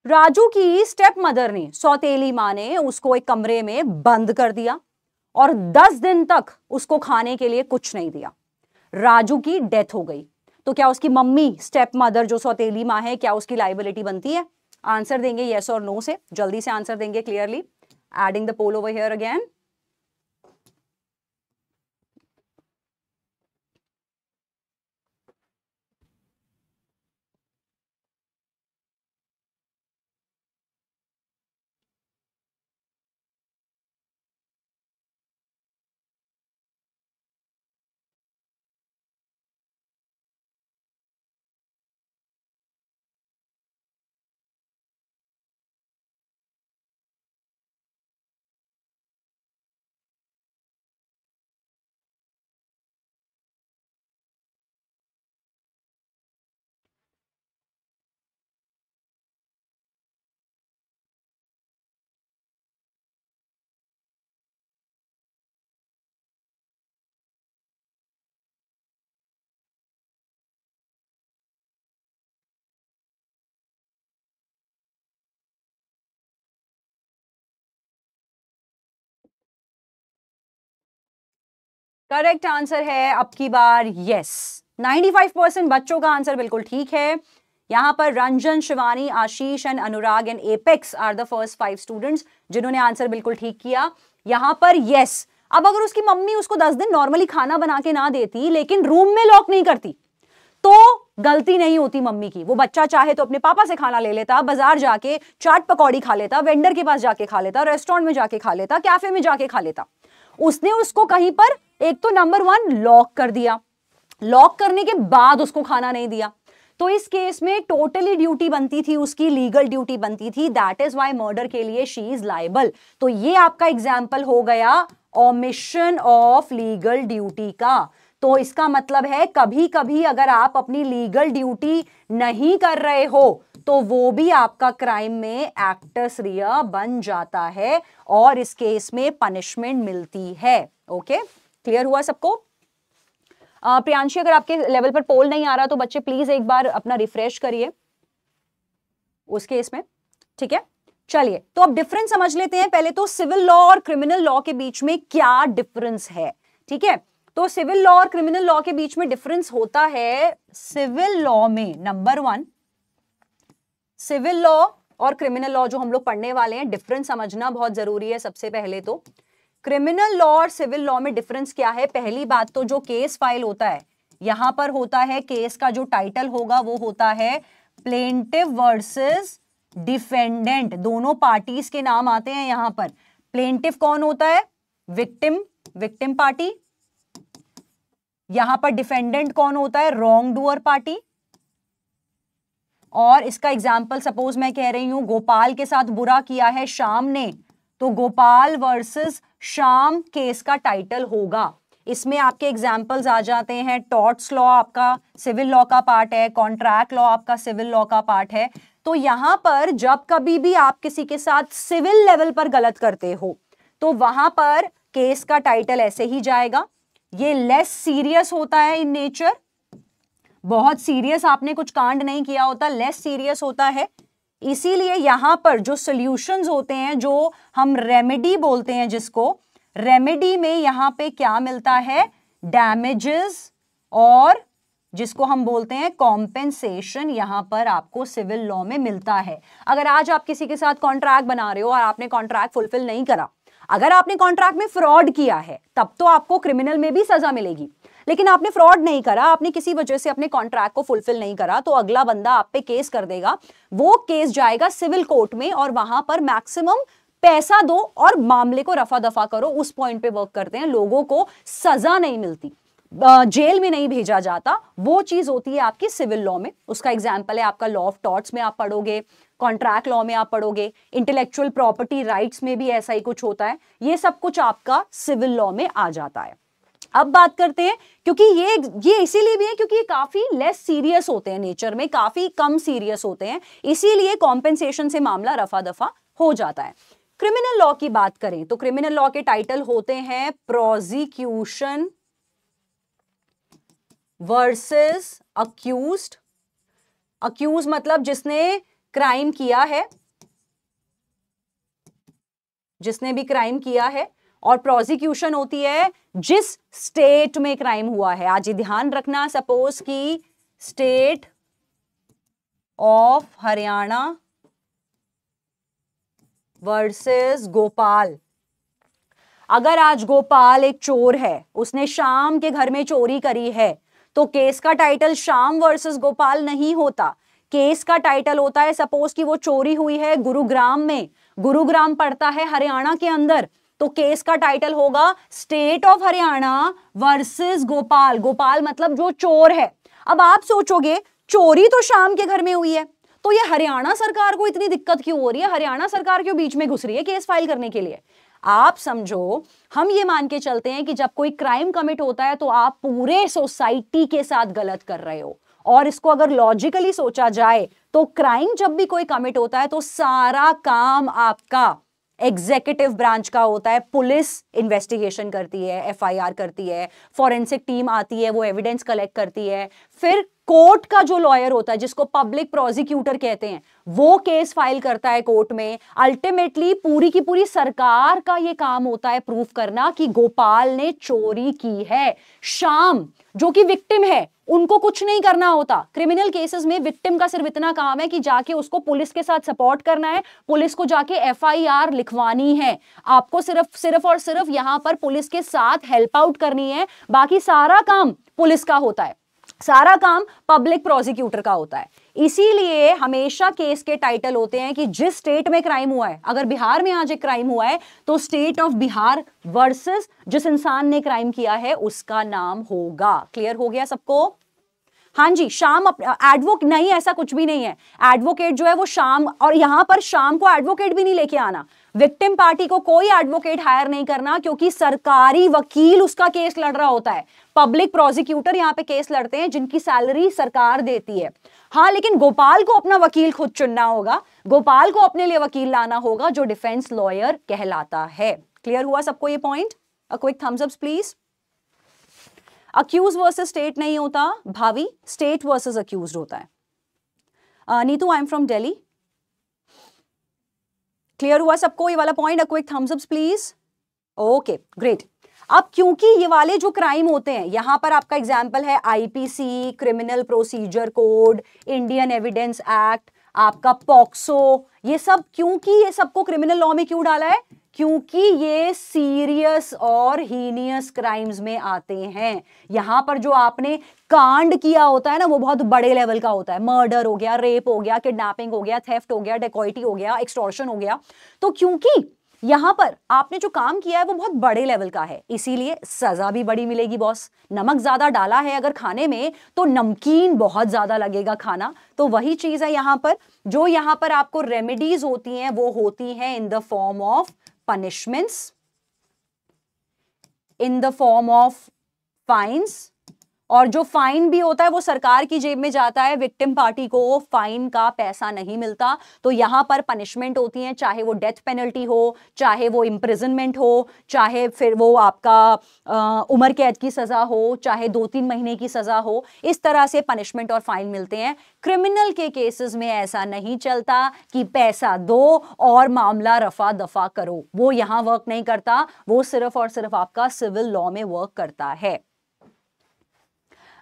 राजू की स्टेप मदर ने सौतेली माँ ने उसको एक कमरे में बंद कर दिया और दस दिन तक उसको खाने के लिए कुछ नहीं दिया राजू की डेथ हो गई तो क्या उसकी मम्मी स्टेप मदर जो सौतेली माँ है क्या उसकी लाइबिलिटी बनती है आंसर देंगे येस और नो से जल्दी से आंसर देंगे clearly adding the poll over here again correct answer है अब की बार यस 95 परसेंट बच्चों का आंसर बिल्कुल ठीक है यहां पर Ranjan Shivani Ashish and Anurag and Apex are the first five students जिन्होंने आंसर बिल्कुल ठीक किया यहां पर यस अब अगर उसकी मम्मी उसको दस दिन नॉर्मली खाना बना के ना देती लेकिन रूम में लॉक नहीं करती तो गलती नहीं होती मम्मी की वो बच्चा चाहे तो अपने पापा से खाना ले लेता बाजार जाके चाट पकौड़ी खा लेता वेंडर के पास जाके खा लेता रेस्टोरेंट में जाके खा लेता कैफे में जाके खा लेता उसने उसको कहीं पर एक तो नंबर वन लॉक कर दिया लॉक करने के बाद उसको खाना नहीं दिया तो इस केस में टोटली ड्यूटी बनती थी उसकी लीगल ड्यूटी बनती थी दैट इज वाई मर्डर के लिए शी इज लाइबल तो ये आपका एग्जाम्पल हो गया ऑमिशन ऑफ लीगल ड्यूटी का तो इसका मतलब है कभी कभी अगर आप अपनी लीगल ड्यूटी नहीं कर रहे हो तो वो भी आपका क्राइम में एक्टस रिया बन जाता है और इस केस में पनिशमेंट मिलती है ओके okay? क्लियर हुआ सबको प्रियांशी अगर आपके लेवल पर पोल नहीं आ रहा तो बच्चे प्लीज एक बार अपना रिफ्रेश करिए उस केस में ठीक है चलिए तो अब डिफरेंस समझ लेते हैं पहले तो सिविल लॉ और क्रिमिनल लॉ के बीच में क्या डिफरेंस है ठीक है तो सिविल लॉ और क्रिमिनल लॉ के बीच में डिफरेंस होता है सिविल लॉ में नंबर वन सिविल लॉ और क्रिमिनल लॉ जो हम लोग पढ़ने वाले हैं डिफरेंस समझना बहुत जरूरी है सबसे पहले तो क्रिमिनल लॉ और सिविल लॉ में डिफरेंस क्या है पहली बात तो जो केस फाइल होता है यहां पर होता है केस का जो टाइटल होगा वो होता है प्लेंटिव वर्सेस डिफेंडेंट दोनों पार्टीज के नाम आते हैं यहां पर प्लेंटिव कौन होता है विक्टिम विक्टिम पार्टी यहां पर डिफेंडेंट कौन होता है रॉन्ग डूअर पार्टी और इसका एग्जाम्पल सपोज मैं कह रही हूं गोपाल के साथ बुरा किया है शाम ने तो गोपाल वर्सेस शाम केस का टाइटल होगा इसमें आपके एग्जाम्पल्स आ जाते हैं टॉर्ट्स लॉ आपका सिविल लॉ का पार्ट है कॉन्ट्रैक्ट लॉ आपका सिविल लॉ का पार्ट है तो यहां पर जब कभी भी आप किसी के साथ सिविल लेवल पर गलत करते हो तो वहां पर केस का टाइटल ऐसे ही जाएगा ये लेस सीरियस होता है इन नेचर बहुत सीरियस आपने कुछ कांड नहीं किया होता लेस सीरियस होता है इसीलिए यहां पर जो सॉल्यूशंस होते हैं जो हम रेमेडी बोलते हैं जिसको रेमेडी में यहां पे क्या मिलता है डैमेजेस और जिसको हम बोलते हैं कॉम्पेंसेशन यहां पर आपको सिविल लॉ में मिलता है अगर आज आप किसी के साथ कॉन्ट्रैक्ट बना रहे हो और आपने कॉन्ट्रैक्ट फुलफिल नहीं करा अगर आपने कॉन्ट्रैक्ट में फ्रॉड किया है तब तो आपको क्रिमिनल में भी सजा मिलेगी लेकिन आपने फ्रॉड नहीं करा आपने किसी वजह से अपने कॉन्ट्रैक्ट को फुलफिल नहीं करा तो अगला बंदा आप पे केस कर देगा वो केस जाएगा सिविल कोर्ट में और वहां पर मैक्सिमम पैसा दो और मामले को रफा दफा करो उस पॉइंट पे वर्क करते हैं लोगों को सजा नहीं मिलती जेल में नहीं भेजा जाता वो चीज होती है आपकी सिविल लॉ में उसका एग्जाम्पल है आपका लॉ ऑफ टॉर्ट्स में आप पढ़ोगे कॉन्ट्रैक्ट लॉ में आप पढ़ोगे इंटेलेक्चुअल प्रॉपर्टी राइट्स में भी ऐसा ही कुछ होता है ये सब कुछ आपका सिविल लॉ में आ जाता है अब बात करते हैं क्योंकि ये ये इसीलिए भी है क्योंकि ये काफ़ी लेस सीरियस होते हैं नेचर में काफ़ी कम सीरियस होते हैं इसीलिए कॉम्पेंसेशन से मामला रफा दफा हो जाता है क्रिमिनल लॉ की बात करें तो क्रिमिनल लॉ के टाइटल होते हैं प्रोजिक्यूशन वर्सेस अक्यूज अक्यूज मतलब जिसने क्राइम किया है जिसने भी क्राइम किया है और प्रोसिक्यूशन होती है जिस स्टेट में क्राइम हुआ है आज ये ध्यान रखना सपोज कि state of Haryana versus Gopal अगर आज गोपाल एक चोर है उसने शाम के घर में चोरी करी है तो केस का टाइटल शाम वर्सेस गोपाल नहीं होता केस का टाइटल होता है सपोज कि वो चोरी हुई है गुरुग्राम में गुरुग्राम पड़ता है हरियाणा के अंदर तो केस का टाइटल होगा state of Haryana versus Gopal Gopal मतलब जो चोर है अब आप सोचोगे चोरी तो शाम के घर में हुई है तो ये हरियाणा सरकार को इतनी दिक्कत क्यों हो रही है हरियाणा सरकार क्यों बीच में घुस रही है केस फाइल करने के लिए आप समझो हम ये मान के चलते हैं कि जब कोई क्राइम कमिट होता है तो आप पूरे सोसाइटी के साथ गलत कर रहे हो और इसको अगर लॉजिकली सोचा जाए तो क्राइम जब भी कोई कमिट होता है तो सारा काम आपका एग्जीक्यूटिव ब्रांच का होता है पुलिस इन्वेस्टिगेशन करती है एफआईआर करती है फॉरेंसिक टीम आती है वो एविडेंस कलेक्ट करती है फिर कोर्ट का जो लॉयर होता है जिसको पब्लिक प्रोसिक्यूटर कहते हैं वो केस फाइल करता है कोर्ट में अल्टीमेटली पूरी की पूरी सरकार का ये काम होता है प्रूफ करना कि गोपाल ने चोरी की है शाम जो कि विक्टिम है उनको कुछ नहीं करना होता क्रिमिनल केसेस में विक्टिम का सिर्फ इतना काम है कि जाके उसको पुलिस के साथ सपोर्ट करना है पुलिस को जाके एफआईआर लिखवानी है आपको सिर्फ सिर्फ और सिर्फ यहां पर पुलिस के साथ हेल्प आउट करनी है बाकी सारा काम पुलिस का होता है सारा काम पब्लिक प्रोसिक्यूटर का होता है इसीलिए हमेशा केस के टाइटल होते हैं कि जिस स्टेट में क्राइम हुआ है अगर बिहार में आज एक क्राइम हुआ है तो स्टेट ऑफ बिहार वर्सेस जिस इंसान ने क्राइम किया है उसका नाम होगा क्लियर हो गया सबको हाँ जी शाम एडवोकेट नहीं ऐसा कुछ भी नहीं है एडवोकेट जो है वो शाम और यहां पर शाम को एडवोकेट भी नहीं लेके आना विक्टिम पार्टी को कोई एडवोकेट हायर नहीं करना क्योंकि सरकारी वकील उसका केस लड़ रहा होता है पब्लिक प्रोसिक्यूटर यहाँ पे केस लड़ते हैं जिनकी सैलरी सरकार देती है हाँ लेकिन गोपाल को अपना वकील खुद चुनना होगा गोपाल को अपने लिए वकील लाना होगा जो डिफेंस लॉयर कहलाता है क्लियर हुआ सबको ये point quick thumbs up please accused versus state नहीं होता भावी स्टेट वर्सेज अक्यूज होता है Neetu I am from Delhi clear हुआ सबको ये वाला point a quick up please okay great अब क्योंकि ये वाले जो क्राइम होते हैं यहां पर आपका एग्जाम्पल है IPC criminal procedure code Indian evidence act आपका पॉक्सो ये सब क्योंकि ये सबको क्रिमिनल लॉ में क्यों डाला है क्योंकि ये सीरियस और हीनियस क्राइम्स में आते हैं यहां पर जो आपने कांड किया होता है ना वो बहुत बड़े लेवल का होता है मर्डर हो गया रेप हो गया किडनैपिंग हो गया थेफ्ट हो गया डेकोइटी हो गया एक्सटॉर्शन हो गया तो क्योंकि यहां पर आपने जो काम किया है वो बहुत बड़े लेवल का है इसीलिए सजा भी बड़ी मिलेगी बॉस नमक ज्यादा डाला है अगर खाने में तो नमकीन बहुत ज्यादा लगेगा खाना तो वही चीज है यहां पर जो यहां पर आपको रेमेडीज होती हैं वो होती हैं in the form of punishments in the form of fines और जो फाइन भी होता है वो सरकार की जेब में जाता है विक्टिम पार्टी को फाइन का पैसा नहीं मिलता तो यहाँ पर पनिशमेंट होती है चाहे वो डेथ पेनल्टी हो चाहे वो इम्प्रिजनमेंट हो चाहे फिर वो आपका उम्र कैद की सज़ा हो चाहे दो तीन महीने की सज़ा हो इस तरह से पनिशमेंट और फाइन मिलते हैं क्रिमिनल के केसेस में ऐसा नहीं चलता कि पैसा दो और मामला रफा दफा करो वो यहाँ वर्क नहीं करता वो सिर्फ और सिर्फ आपका सिविल लॉ में वर्क करता है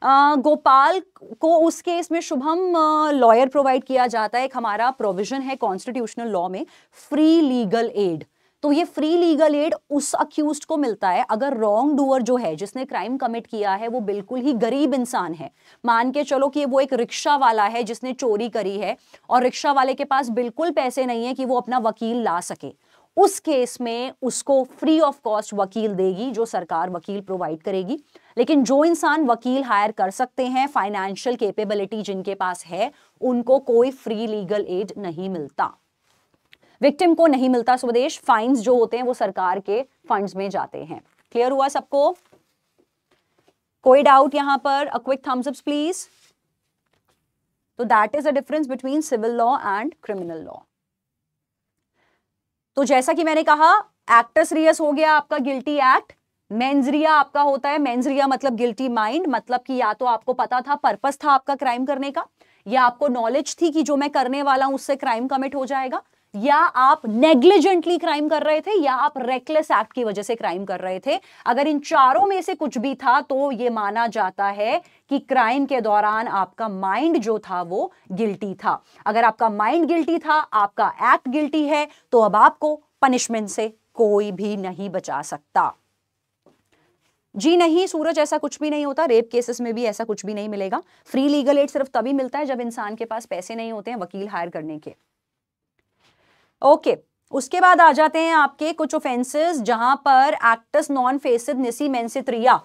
गोपाल को उस केस में शुभम लॉयर प्रोवाइड किया जाता है एक हमारा प्रोविजन है कॉन्स्टिट्यूशनल लॉ में फ्री लीगल एड तो ये फ्री लीगल एड उस अक्यूज को मिलता है अगर रॉन्ग डूअर जो है जिसने क्राइम कमिट किया है वो बिल्कुल ही गरीब इंसान है मान के चलो कि वो एक रिक्शा वाला है जिसने चोरी करी है और रिक्शा वाले के पास बिल्कुल पैसे नहीं है कि वो अपना वकील ला सके उस केस में उसको फ्री ऑफ कॉस्ट वकील देगी जो सरकार वकील प्रोवाइड करेगी लेकिन जो इंसान वकील हायर कर सकते हैं फाइनेंशियल कैपेबिलिटी जिनके पास है उनको कोई फ्री लीगल एड नहीं मिलता विक्टिम को नहीं मिलता स्वदेश फाइन्स जो होते हैं वो सरकार के फंड्स में जाते हैं क्लियर हुआ सबको कोई डाउट यहां पर a quick thumbs up please तो that is a difference between civil law and criminal law तो जैसा कि मैंने कहा एक्टस रियस हो गया आपका गिल्टी एक्ट मेन्जरिया आपका होता है मेन्जरिया मतलब गिल्टी माइंड मतलब कि या तो आपको पता था पर्पस था आपका क्राइम करने का या आपको नॉलेज थी कि जो मैं करने वाला हूं उससे क्राइम कमिट हो जाएगा या आप नेग्लिजेंटली क्राइम कर रहे थे या आप रेकलेस एक्ट की वजह से क्राइम कर रहे थे अगर इन चारों में से कुछ भी था तो ये माना जाता है कि क्राइम के दौरान आपका माइंड जो था वो गिल्टी था अगर आपका माइंड गिल्टी था आपका एक्ट गिल्टी है तो अब आपको पनिशमेंट से कोई भी नहीं बचा सकता जी नहीं सूरज ऐसा कुछ भी नहीं होता रेप केसेस में भी ऐसा कुछ भी नहीं मिलेगा फ्री लीगल एड सिर्फ तभी मिलता है जब इंसान के पास पैसे नहीं होते हैं वकील हायर करने के ओके उसके बाद आ जाते हैं आपके कुछ ऑफेंसेस जहां पर एक्टस नॉन फेसिड निसी मेन्सित रिया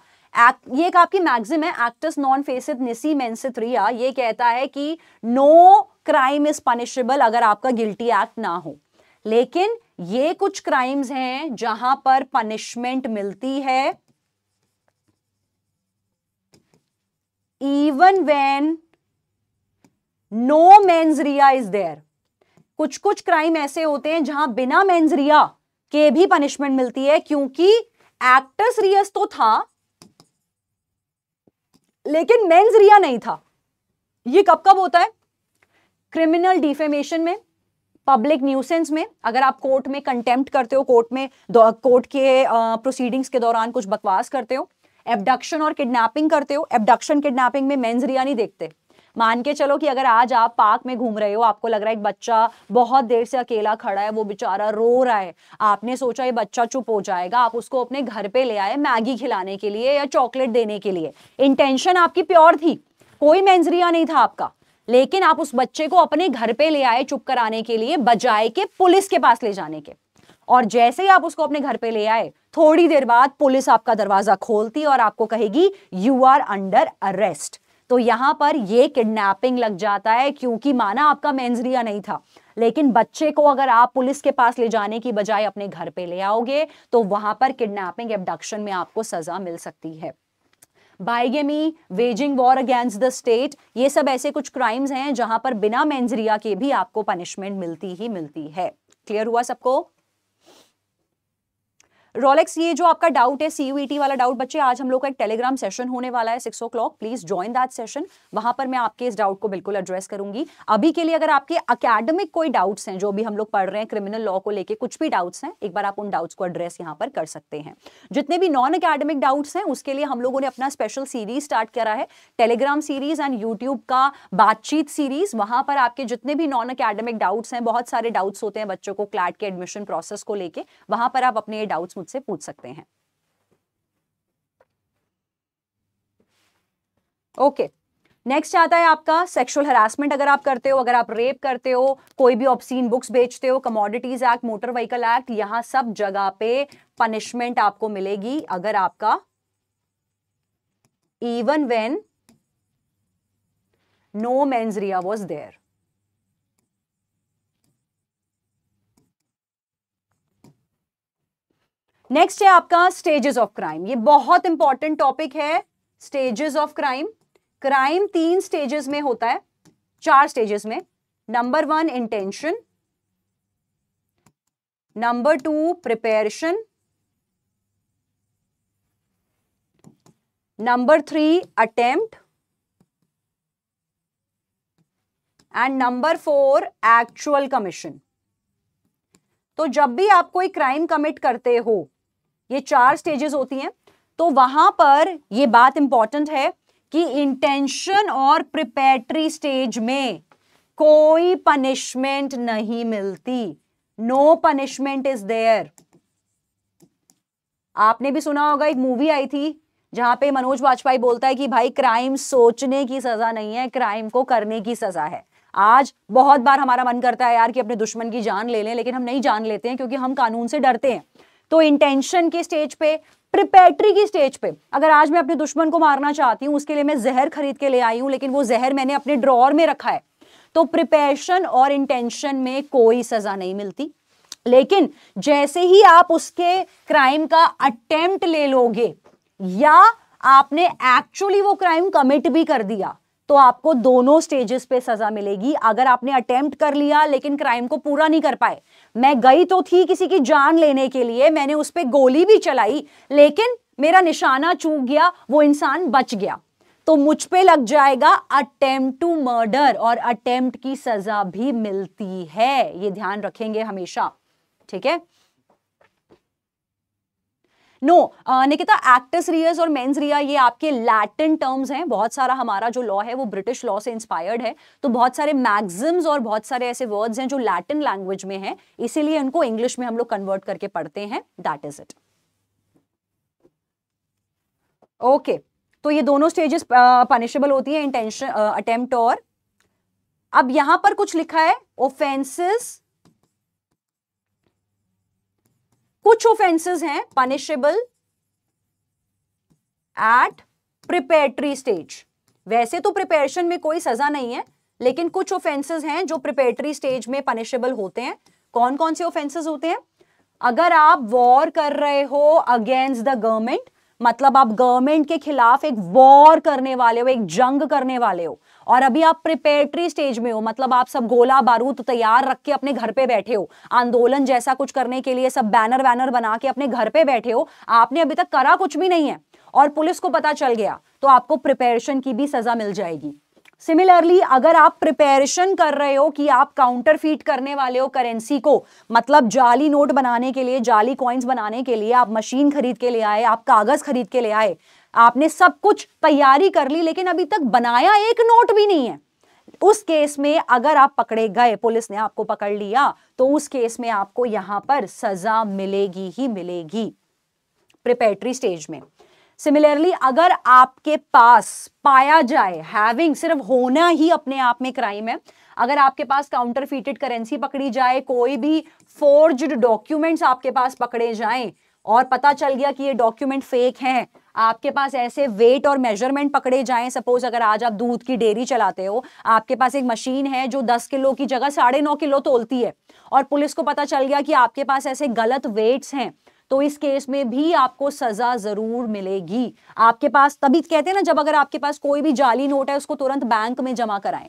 ये एक आपकी मैग्जिम है एक्टस नॉन फेसिड निसी मेंसित रिया ये कहता है कि नो क्राइम इज पनिशेबल अगर आपका गिल्टी एक्ट ना हो लेकिन ये कुछ क्राइम्स हैं जहां पर पनिशमेंट मिलती है even when no mens rea is there कुछ कुछ क्राइम ऐसे होते हैं जहां बिना मेन्जरिया के भी पनिशमेंट मिलती है क्योंकि एक्टस रियस तो था लेकिन रिया नहीं था ये कब कब होता है क्रिमिनल डिफेमेशन में पब्लिक न्यूसेंस में अगर आप कोर्ट में कंटेम्प्ट करते हो कोर्ट में कोर्ट के प्रोसीडिंग्स के दौरान कुछ बकवास करते हो एबडक्शन और किडनैपिंग करते हो एबडक्शन किडनैपिंग में रिया नहीं देखते मान के चलो कि अगर आज आप पार्क में घूम रहे हो आपको लग रहा है एक बच्चा बहुत देर से अकेला खड़ा है वो बेचारा रो रहा है आपने सोचा ये बच्चा चुप हो जाएगा आप उसको अपने घर पे ले आए मैगी खिलाने के लिए या चॉकलेट देने के लिए इंटेंशन आपकी प्योर थी कोई मेंजरिया नहीं था आपका लेकिन आप उस बच्चे को अपने घर पे ले आए चुप कराने के लिए बजाय के पुलिस के पास ले जाने के और जैसे ही आप उसको अपने घर पे ले आए थोड़ी देर बाद पुलिस आपका दरवाजा खोलती और आपको कहेगी यू आर अंडर अरेस्ट तो यहां पर ये किडनैपिंग लग जाता है क्योंकि माना आपका मेन्जरिया नहीं था लेकिन बच्चे को अगर आप पुलिस के पास ले जाने की बजाय अपने घर पे ले आओगे तो वहां पर किडनैपिंग एबडक्शन में आपको सजा मिल सकती है bigamy waging war against the state ये सब ऐसे कुछ क्राइम्स हैं जहां पर बिना मेन्जरिया के भी आपको पनिशमेंट मिलती ही मिलती है क्लियर हुआ सबको रोलेक्स ये जो आपका डाउट है सीयूईटी e वाला डाउट बच्चे आज हम लोग का एक टेलीग्राम सेशन होने वाला है six o'clock please join that session वहां पर मैं आपके इस डाउट को बिल्कुल एड्रेस करूंगी अभी के लिए अगर आपके अकेडमिक कोई डाउट्स हैं जो भी हम लोग पढ़ रहे हैं क्रिमिनल लॉ को लेकर कुछ भी डाउट्स हैं एक बार आप उन डाउट्स को एड्रेस यहाँ पर कर सकते हैं जितने भी नॉन अकेडमिक डाउट्स हैं उसके लिए हम लोगों ने अपना स्पेशल सीरीज स्टार्ट करा है टेलीग्राम सीरीज एंड यूट्यूब का बातचीत सीरीज वहां पर आपके जितने भी नॉन अकेडमिक डाउट्स हैं बहुत सारे डाउट्स होते हैं बच्चों को क्लैट के एडमिशन प्रोसेस को लेकर वहां पर आप अपने डाउट्स मुझसे पूछ सकते हैं ओके नेक्स्ट आता है आपका सेक्सुअल हरासमेंट अगर आप करते हो अगर आप रेप करते हो कोई भी ऑप्सीन बुक्स बेचते हो commodities act motor vehicle act यहां सब जगह पे पनिशमेंट आपको मिलेगी अगर आपका even when no mens was was next है आपका स्टेजेस ऑफ क्राइम ये बहुत इंपॉर्टेंट टॉपिक है स्टेजेस ऑफ क्राइम क्राइम तीन स्टेजेस में होता है चार स्टेजेस में number one intention number two preparation number three attempt and number four actual commission तो जब भी आप कोई क्राइम कमिट करते हो ये चार स्टेजेस होती हैं तो वहां पर ये बात इंपॉर्टेंट है कि इंटेंशन और प्रिपेटरी स्टेज में कोई पनिशमेंट नहीं मिलती नो पनिशमेंट इज देयर आपने भी सुना होगा एक मूवी आई थी जहां पे मनोज वाजपेयी बोलता है कि भाई क्राइम सोचने की सजा नहीं है क्राइम को करने की सजा है आज बहुत बार हमारा मन करता है यार कि अपने दुश्मन की जान ले लें लेकिन हम नहीं जान लेते हैं क्योंकि हम कानून से डरते हैं तो इंटेंशन की स्टेज पे प्रिपेटरी की स्टेज पे अगर आज मैं अपने दुश्मन को मारना चाहती हूँ उसके लिए मैं जहर खरीद के ले आई हूँ लेकिन वो जहर मैंने अपने ड्रॉर में रखा है तो प्रिपेशन और इंटेंशन में कोई सजा नहीं मिलती लेकिन जैसे ही आप उसके क्राइम का अटेम्प्ट ले लोगे या आपने एक्चुअली वो क्राइम कमिट भी कर दिया तो आपको दोनों स्टेजेस पे सजा मिलेगी अगर आपने अटेम्प्ट कर लिया लेकिन क्राइम को पूरा नहीं कर पाए मैं गई तो थी किसी की जान लेने के लिए मैंने उस पर गोली भी चलाई लेकिन मेरा निशाना चूक गया वो इंसान बच गया तो मुझ पे लग जाएगा अटेम्प्ट टू मर्डर और अटेम्प्ट की सजा भी मिलती है ये ध्यान रखेंगे हमेशा ठीक है नो निकिता एक्टिस रियस और मेन्स रिया ये आपके लैटिन टर्म्स हैं बहुत सारा हमारा जो लॉ है वो ब्रिटिश लॉ से इंस्पायर्ड है तो बहुत सारे मैग्जिम्स और बहुत सारे ऐसे वर्ड्स हैं जो लैटिन लैंग्वेज में हैं इसीलिए उनको इंग्लिश में हम लोग कन्वर्ट करके पढ़ते हैं दैट इज इट ओके तो ये दोनों स्टेजेस पनिशेबल uh, होती है इंटेंशन अटेम्प्ट और अब यहां पर कुछ लिखा है ओफेंसेस कुछ ऑफेंसेस हैं पनिशेबल एट प्रिपेटरी स्टेज वैसे तो प्रिपेरेशन में कोई सजा नहीं है लेकिन कुछ ऑफेंसेस हैं जो प्रिपेटरी स्टेज में पनिशेबल होते हैं कौन कौन से ऑफेंसेस होते हैं अगर आप वॉर कर रहे हो अगेंस्ट द गवर्नमेंट मतलब आप गवर्नमेंट के खिलाफ एक वॉर करने वाले हो एक जंग करने वाले हो और अभी आप प्रिपेटरी स्टेज में हो मतलब आप सब गोला बारूद तैयार रख के अपने घर पे बैठे हो आंदोलन जैसा कुछ करने के लिए सब बैनर वैनर बना के अपने घर पे बैठे हो आपने अभी तक करा कुछ भी नहीं है और पुलिस को पता चल गया तो आपको प्रिपेरेशन की भी सजा मिल जाएगी सिमिलरली अगर आप प्रिपेरेशन कर रहे हो कि आप काउंटर फीट करने वाले हो करेंसी को मतलब जाली नोट बनाने के लिए जाली कॉइन्स बनाने के लिए आप मशीन खरीद के ले आए आप कागज खरीद के ले आए आपने सब कुछ तैयारी कर ली लेकिन अभी तक बनाया एक नोट भी नहीं है उस केस में अगर आप पकड़े गए पुलिस ने आपको पकड़ लिया तो उस केस में आपको यहां पर सजा मिलेगी ही मिलेगी प्रिपेटरी स्टेज में सिमिलरली अगर आपके पास पाया जाए हैविंग सिर्फ होना ही अपने आप में क्राइम है अगर आपके पास काउंटरफीटेड करेंसी पकड़ी जाए कोई भी फोर्ज्ड डॉक्यूमेंट्स आपके पास पकड़े जाएं और पता चल गया कि ये डॉक्यूमेंट फेक हैं आपके पास ऐसे वेट और मेजरमेंट पकड़े जाएं सपोज अगर आज आप दूध की डेयरी चलाते हो आपके पास एक मशीन है जो दस किलो की जगह साढ़े नौ किलो तोलती है और पुलिस को पता चल गया कि आपके पास ऐसे गलत वेट्स हैं तो इस केस में भी आपको सजा जरूर मिलेगी आपके पास तभी तो कहते हैं ना जब अगर आपके पास कोई भी जाली नोट है उसको तुरंत बैंक में जमा कराएं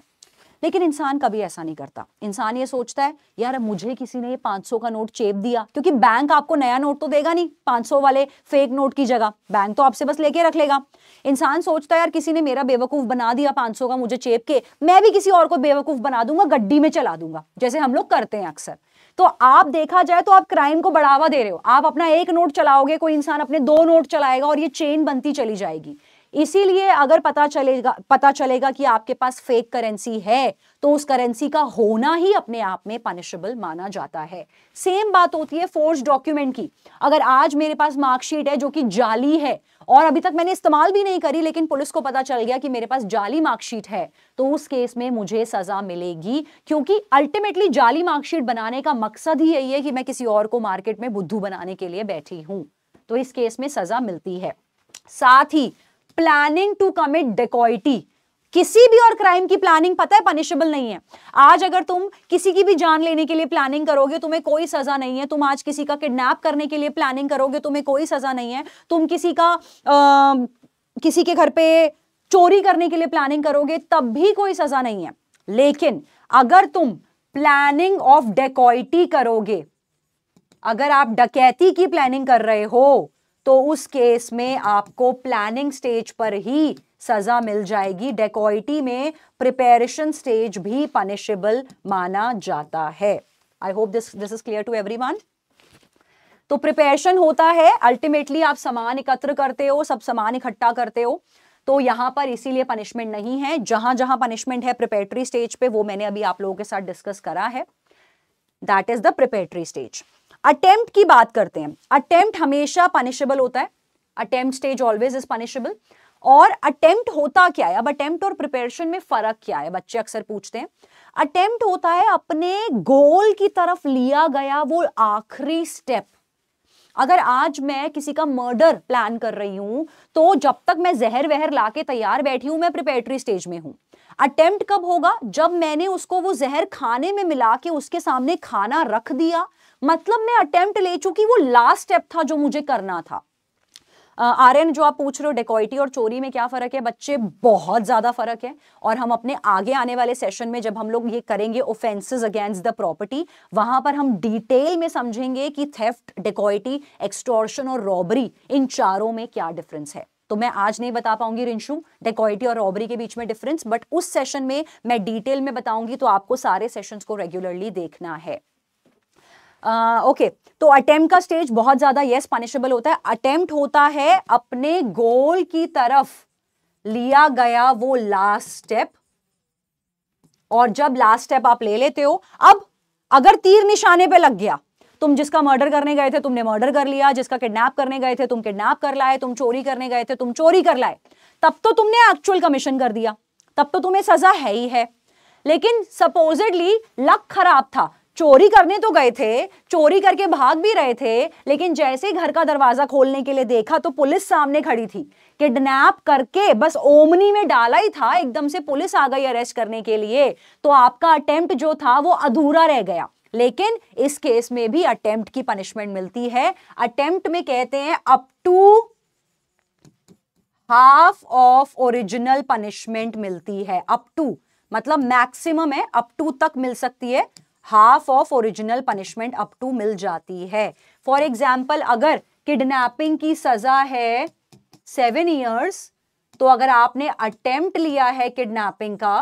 लेकिन इंसान कभी ऐसा नहीं करता इंसान ये सोचता है यार मुझे किसी ने ये 500 का नोट चेप दिया क्योंकि बैंक आपको नया नोट तो देगा नहीं 500 वाले फेक नोट की जगह बैंक तो आपसे बस लेके रख लेगा इंसान सोचता है यार किसी ने मेरा बेवकूफ बना दिया 500 का मुझे चेप के मैं भी किसी और को बेवकूफ बना दूंगा गड्डी में चला दूंगा जैसे हम लोग करते हैं अक्सर तो आप देखा जाए तो आप क्राइम को बढ़ावा दे रहे हो आप अपना एक नोट चलाओगे कोई इंसान अपने दो नोट चलाएगा और ये चेन बनती चली जाएगी इसीलिए अगर पता चलेगा पता चलेगा कि आपके पास फेक करेंसी है तो उस करेंसी का होना ही अपने आप में पनिशेबल माना जाता है सेम बात होती है फोर्स डॉक्यूमेंट की अगर आज मेरे पास मार्कशीट है जो कि जाली है और अभी तक मैंने इस्तेमाल भी नहीं करी लेकिन पुलिस को पता चल गया कि मेरे पास जाली मार्कशीट है तो उस केस में मुझे सजा मिलेगी क्योंकि अल्टीमेटली जाली मार्कशीट बनाने का मकसद ही यही है कि मैं किसी और को मार्केट में बुद्धू बनाने के लिए बैठी हूं तो इस केस में सजा मिलती है साथ ही प्लानिंग टू कमिट डेकोइटी किसी भी और क्राइम की प्लानिंग पता है पनिशेबल नहीं है आज अगर तुम किसी की भी जान लेने के लिए प्लानिंग करोगे तुम्हें कोई सजा नहीं है तुम आज किसी का किडनैप करने के लिए प्लानिंग करोगे तुम्हें कोई सजा नहीं है तुम किसी का आ, किसी के घर पे चोरी करने के लिए प्लानिंग करोगे तब भी कोई सजा नहीं है लेकिन अगर तुम प्लानिंग ऑफ डेकोइटी करोगे अगर आप डकैती की प्लानिंग कर रहे हो तो उस केस में आपको प्लानिंग स्टेज पर ही सजा मिल जाएगी डेकोइटी में प्रिपेरेशन स्टेज भी पनिशेबल माना जाता है I hope this this is clear to everyone तो प्रिपेरेशन होता है अल्टीमेटली आप सामान एकत्र करते हो सब सामान इकट्ठा करते हो तो यहां पर इसीलिए पनिशमेंट नहीं है जहां जहां पनिशमेंट है प्रिपेटरी स्टेज पे वो मैंने अभी आप लोगों के साथ डिस्कस करा है that is the preparatory stage attempt की बात करते हैं अटेम्प्ट हमेशा पनिशेबल होता है attempt stage always is punishable और अटेम्प्ट होता क्या है अब अटेम्प्ट और प्रिपरेशन में फर्क क्या है बच्चे अक्सर पूछते हैं अटेम्प्ट होता है अपने गोल की तरफ लिया गया वो आखिरी स्टेप अगर आज मैं किसी का मर्डर प्लान कर रही हूं तो जब तक मैं जहर वहर लाके तैयार बैठी हूं मैं प्रिपेटरी स्टेज में हूं अटेम्प्ट कब होगा जब मैंने उसको वो जहर खाने में मिला के उसके सामने खाना रख दिया मतलब मैं अटेम्प्ट ले चुकी वो लास्ट स्टेप था जो मुझे करना था आर्यन जो आप पूछ रहे हो डेकोइटी और चोरी में क्या फ़र्क है बच्चे बहुत ज़्यादा फ़र्क है और हम अपने आगे आने वाले सेशन में जब हम लोग ये करेंगे ओफेंसेस अगेंस्ट द प्रॉपर्टी वहां पर हम डिटेल में समझेंगे कि थेफ्ट डेकोइटी एक्सटोर्शन और रॉबरी इन चारों में क्या डिफरेंस है तो मैं आज नहीं बता पाऊंगी रिंशु डेकोइटी और रॉबरी के बीच में डिफरेंस बट उस सेशन में मैं डिटेल में बताऊंगी तो आपको सारे सेशन को रेगुलरली देखना है ओके okay. तो अटेम्प्ट का स्टेज बहुत ज्यादा यस पनिशेबल होता है अटेम्प्ट होता है अपने गोल की तरफ लिया गया वो लास्ट स्टेप और जब लास्ट स्टेप आप ले लेते हो अब अगर तीर निशाने पे लग गया तुम जिसका मर्डर करने गए थे तुमने मर्डर कर लिया जिसका किडनैप करने गए थे तुम किडनैप कर लाए तुम चोरी करने गए थे तुम चोरी कर लाए तब तो तुमने एक्चुअल कमीशन कर दिया तब तो तुम्हें सजा है ही है लेकिन सपोजिडली लक खराब था चोरी करने तो गए थे चोरी करके भाग भी रहे थे लेकिन जैसे ही घर का दरवाजा खोलने के लिए देखा तो पुलिस सामने खड़ी थी किडनैप करके बस ओमनी में डाला ही था एकदम से पुलिस आ गई अरेस्ट करने के लिए तो आपका अटेम्प्ट जो था वो अधूरा रह गया लेकिन इस केस में भी अटेम्प्ट की पनिशमेंट मिलती है अटेम्प्ट में कहते हैं up to half of original punishment मिलती है अप टू मतलब मैक्सिमम है अप टू तक मिल सकती है half of original punishment up to मिल जाती है फॉर एग्जाम्पल अगर किडनैपिंग की सजा है सेवन ईयर्स तो अगर आपने अटेम्प्ट लिया है किडनैपिंग का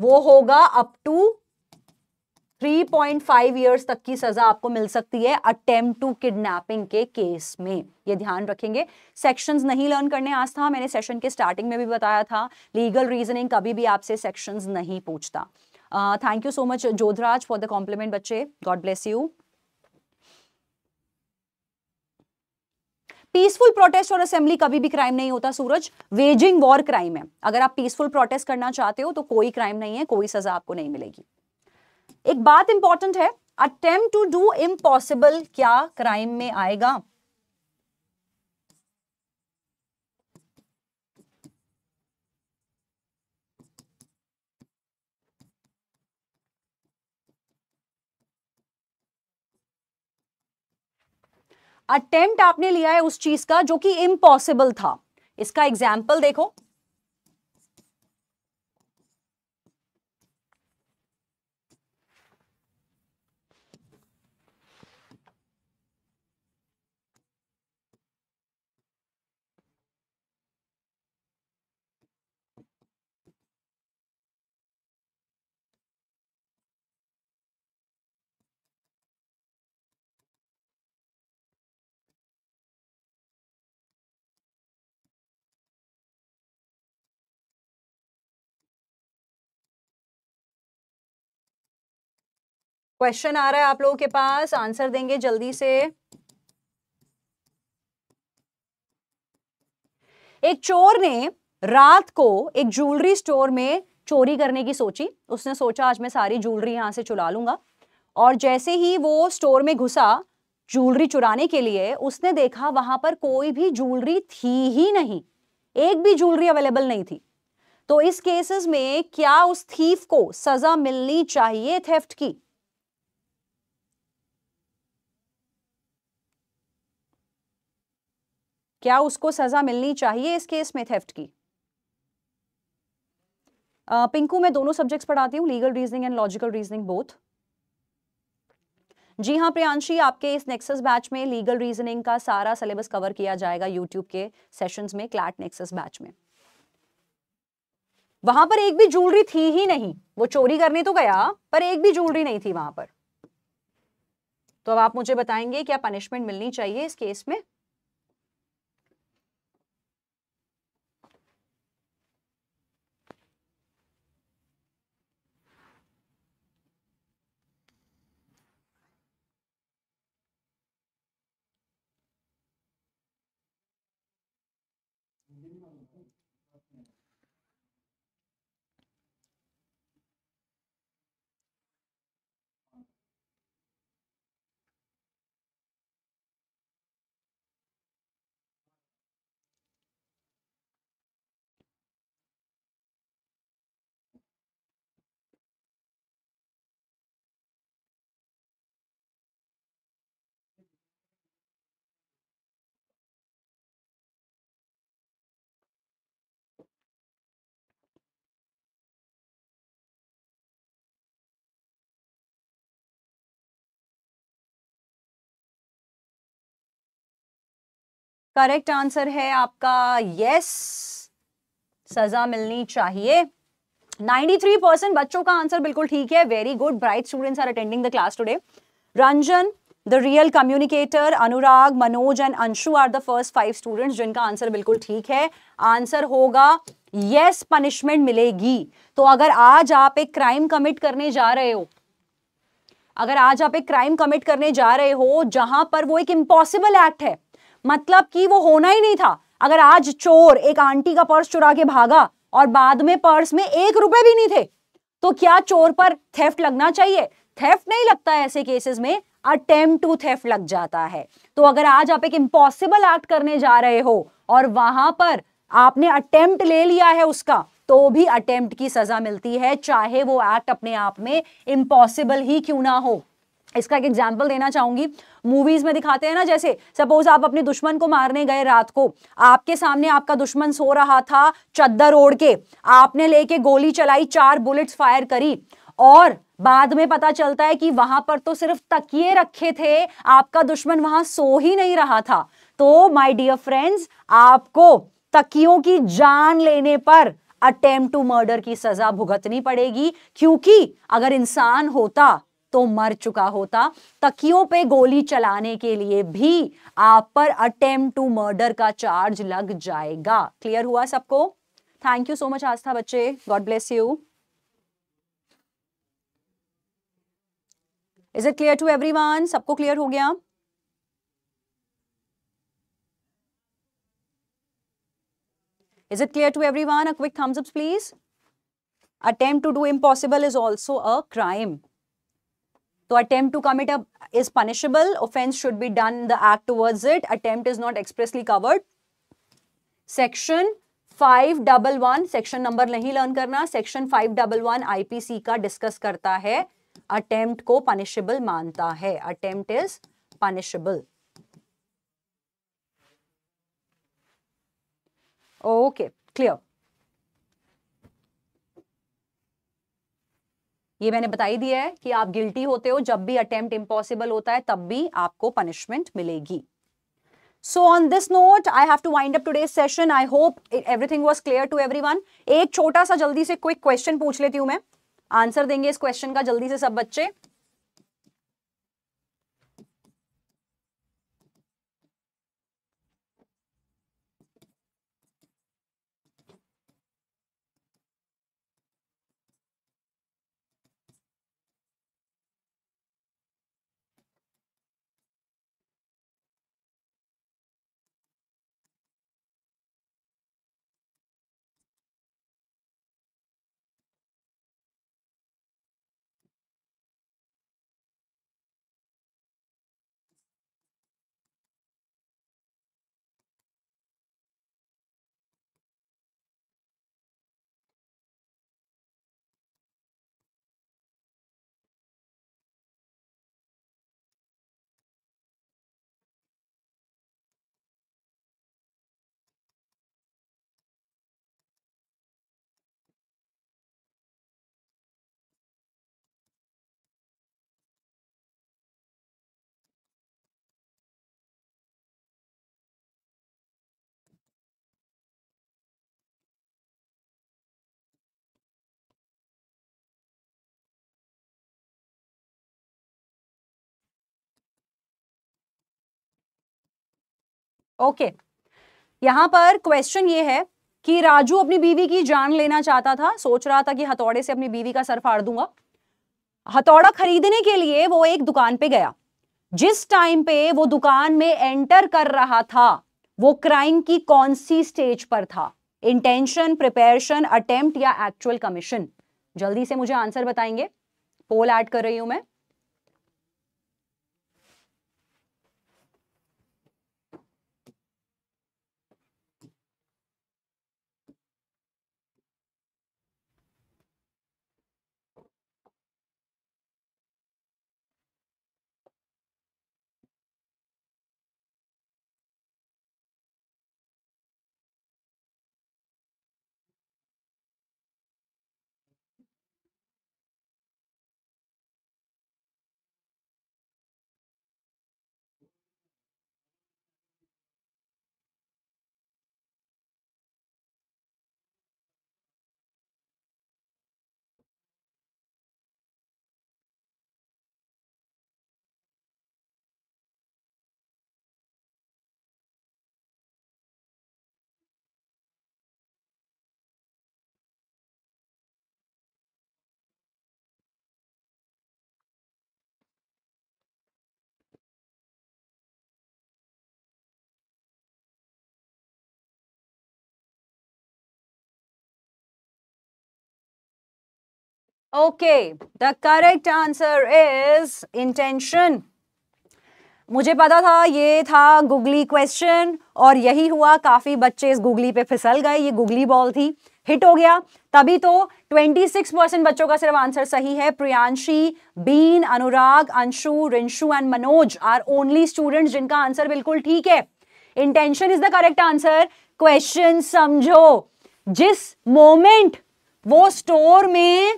वो होगा अप टू 3.5 इयर्स तक की सजा आपको मिल सकती है अटेम्प्ट टू किडनैपिंग के केस में ये ध्यान रखेंगे सेक्शंस नहीं लर्न करने आज था मैंने सेशन के स्टार्टिंग में भी बताया था लीगल रीजनिंग कभी भी आपसे सेक्शंस नहीं पूछता thank you so much Jodhraj for the compliment बच्चे God bless you peaceful protest और असेंबली कभी भी क्राइम नहीं होता सूरज वेजिंग वॉर क्राइम है अगर आप पीसफुल प्रोटेस्ट करना चाहते हो तो कोई क्राइम नहीं है कोई सजा आपको नहीं मिलेगी एक बात इंपॉर्टेंट है अटेम्प्ट टू डू इम्पॉसिबल क्या क्राइम में आएगा अटेम्प्ट आपने लिया है उस चीज का जो कि इम्पॉसिबल था इसका एग्जाम्पल देखो क्वेश्चन आ रहा है आप लोगों के पास आंसर देंगे जल्दी से एक चोर ने रात को एक ज्वेलरी स्टोर में चोरी करने की सोची उसने सोचा आज मैं सारी ज्वेलरी यहां से चुरा लूंगा और जैसे ही वो स्टोर में घुसा ज्वेलरी चुराने के लिए उसने देखा वहां पर कोई भी ज्वेलरी थी ही नहीं एक भी ज्वेलरी अवेलेबल नहीं थी तो इस केसेस में क्या उस थीफ को सजा मिलनी चाहिए थेफ्ट की क्या उसको सजा मिलनी चाहिए इस केस में थेफ्ट की आ, पिंकू मैं दोनों सब्जेक्ट्स पढ़ाती हूँ legal reasoning and logical reasoning both जी हाँ प्रियांशी आपके इस नेक्सस बैच में लीगल रीजनिंग का सारा सिलेबस कवर किया जाएगा यूट्यूब के सेशंस में क्लैट नेक्सस बैच में वहां पर एक भी ज्वेलरी थी ही नहीं वो चोरी करने तो गया पर एक भी ज्वेलरी नहीं थी वहां पर तो अब आप मुझे बताएंगे क्या पनिशमेंट मिलनी चाहिए इस केस में करेक्ट आंसर है आपका यस सजा मिलनी चाहिए 93 परसेंट बच्चों का आंसर बिल्कुल ठीक है very good bright students are attending the class today Ranjan the real communicator Anurag Manoj and Anshu are the first five students जिनका आंसर बिल्कुल ठीक है आंसर होगा यस पनिशमेंट मिलेगी तो अगर आज आप एक क्राइम कमिट करने जा रहे हो अगर आज आप एक क्राइम कमिट करने जा रहे हो जहां पर वो एक इम्पॉसिबल एक्ट है मतलब कि वो होना ही नहीं था अगर आज चोर एक आंटी का पर्स चुरा के भागा और बाद में पर्स में एक रुपए भी नहीं थे तो क्या चोर पर थेफ्ट लगना चाहिए थेफ्ट नहीं लगता ऐसे केसेस में अटेम्प्ट टू थेफ्ट लग जाता है तो अगर आज आप एक इम्पॉसिबल एक्ट करने जा रहे हो और वहां पर आपने अटेम्प्ट ले लिया है उसका तो भी अटेम्प्ट की सजा मिलती है चाहे वो एक्ट अपने आप में इम्पॉसिबल ही क्यों ना हो इसका एक एग्जाम्पल देना चाहूंगी मूवीज में दिखाते हैं ना जैसे सपोज आप अपने दुश्मन को मारने गए रात को आपके सामने आपका दुश्मन सो रहा था चद्दर ओढ़ के आपने लेके गोली चलाई चार बुलेट्स फायर करी और बाद में पता चलता है कि वहां पर तो सिर्फ तकिए रखे थे आपका दुश्मन वहां सो ही नहीं रहा था तो माय डियर फ्रेंड्स आपको तकियों की जान लेने पर अटेम्प्ट टू मर्डर की सजा भुगतनी पड़ेगी क्योंकि अगर इंसान होता तो मर चुका होता तकियों पे गोली चलाने के लिए भी आप पर अटेम्प्ट टू मर्डर का चार्ज लग जाएगा क्लियर हुआ सबको thank you so much Aastha बच्चे God bless you is it clear to everyone सबको क्लियर हो गया is it clear to everyone a quick thumbs up please attempt to do impossible is also a crime तो attempt to commit a is punishable offence should be done the act towards it attempt is not expressly covered section five double one section number नहीं learn करना section five double one IPC का discuss करता है attempt को punishable मानता है attempt is punishable okay clear ये मैंने बताई दिया है कि आप गिल्टी होते हो जब भी अटेम्प्ट इम्पॉसिबल होता है तब भी आपको पनिशमेंट मिलेगी so on this note I have to wind up today session I hope everything was clear to every एक छोटा सा जल्दी से क्विक क्वेश्चन पूछ लेती हूँ मैं आंसर देंगे इस क्वेश्चन का जल्दी से सब बच्चे ओके यहां पर क्वेश्चन ये है कि राजू अपनी बीवी की जान लेना चाहता था सोच रहा था कि हथौड़े से अपनी बीवी का सर फाड़ दूंगा हथौड़ा खरीदने के लिए वो एक दुकान पे गया जिस टाइम पे वो दुकान में एंटर कर रहा था वो क्राइम की कौन सी स्टेज पर था इंटेंशन प्रिपेरेशन अटेम्प्ट या एक्चुअल कमीशन जल्दी से मुझे आंसर बताएंगे पोल ऐड कर रही हूं मैं okay the correct answer is intention मुझे पता था ये था गूगली क्वेश्चन और यही हुआ काफ़ी बच्चे इस गूगली पे फिसल गए ये गुगली बॉल थी हिट हो गया तभी तो 26 परसेंट बच्चों का सिर्फ आंसर सही है प्रियांशी बीन Anurag Anshu Rinshu and Manoj are only student जिनका आंसर बिल्कुल ठीक है intention is the correct answer question समझो जिस मोमेंट वो स्टोर में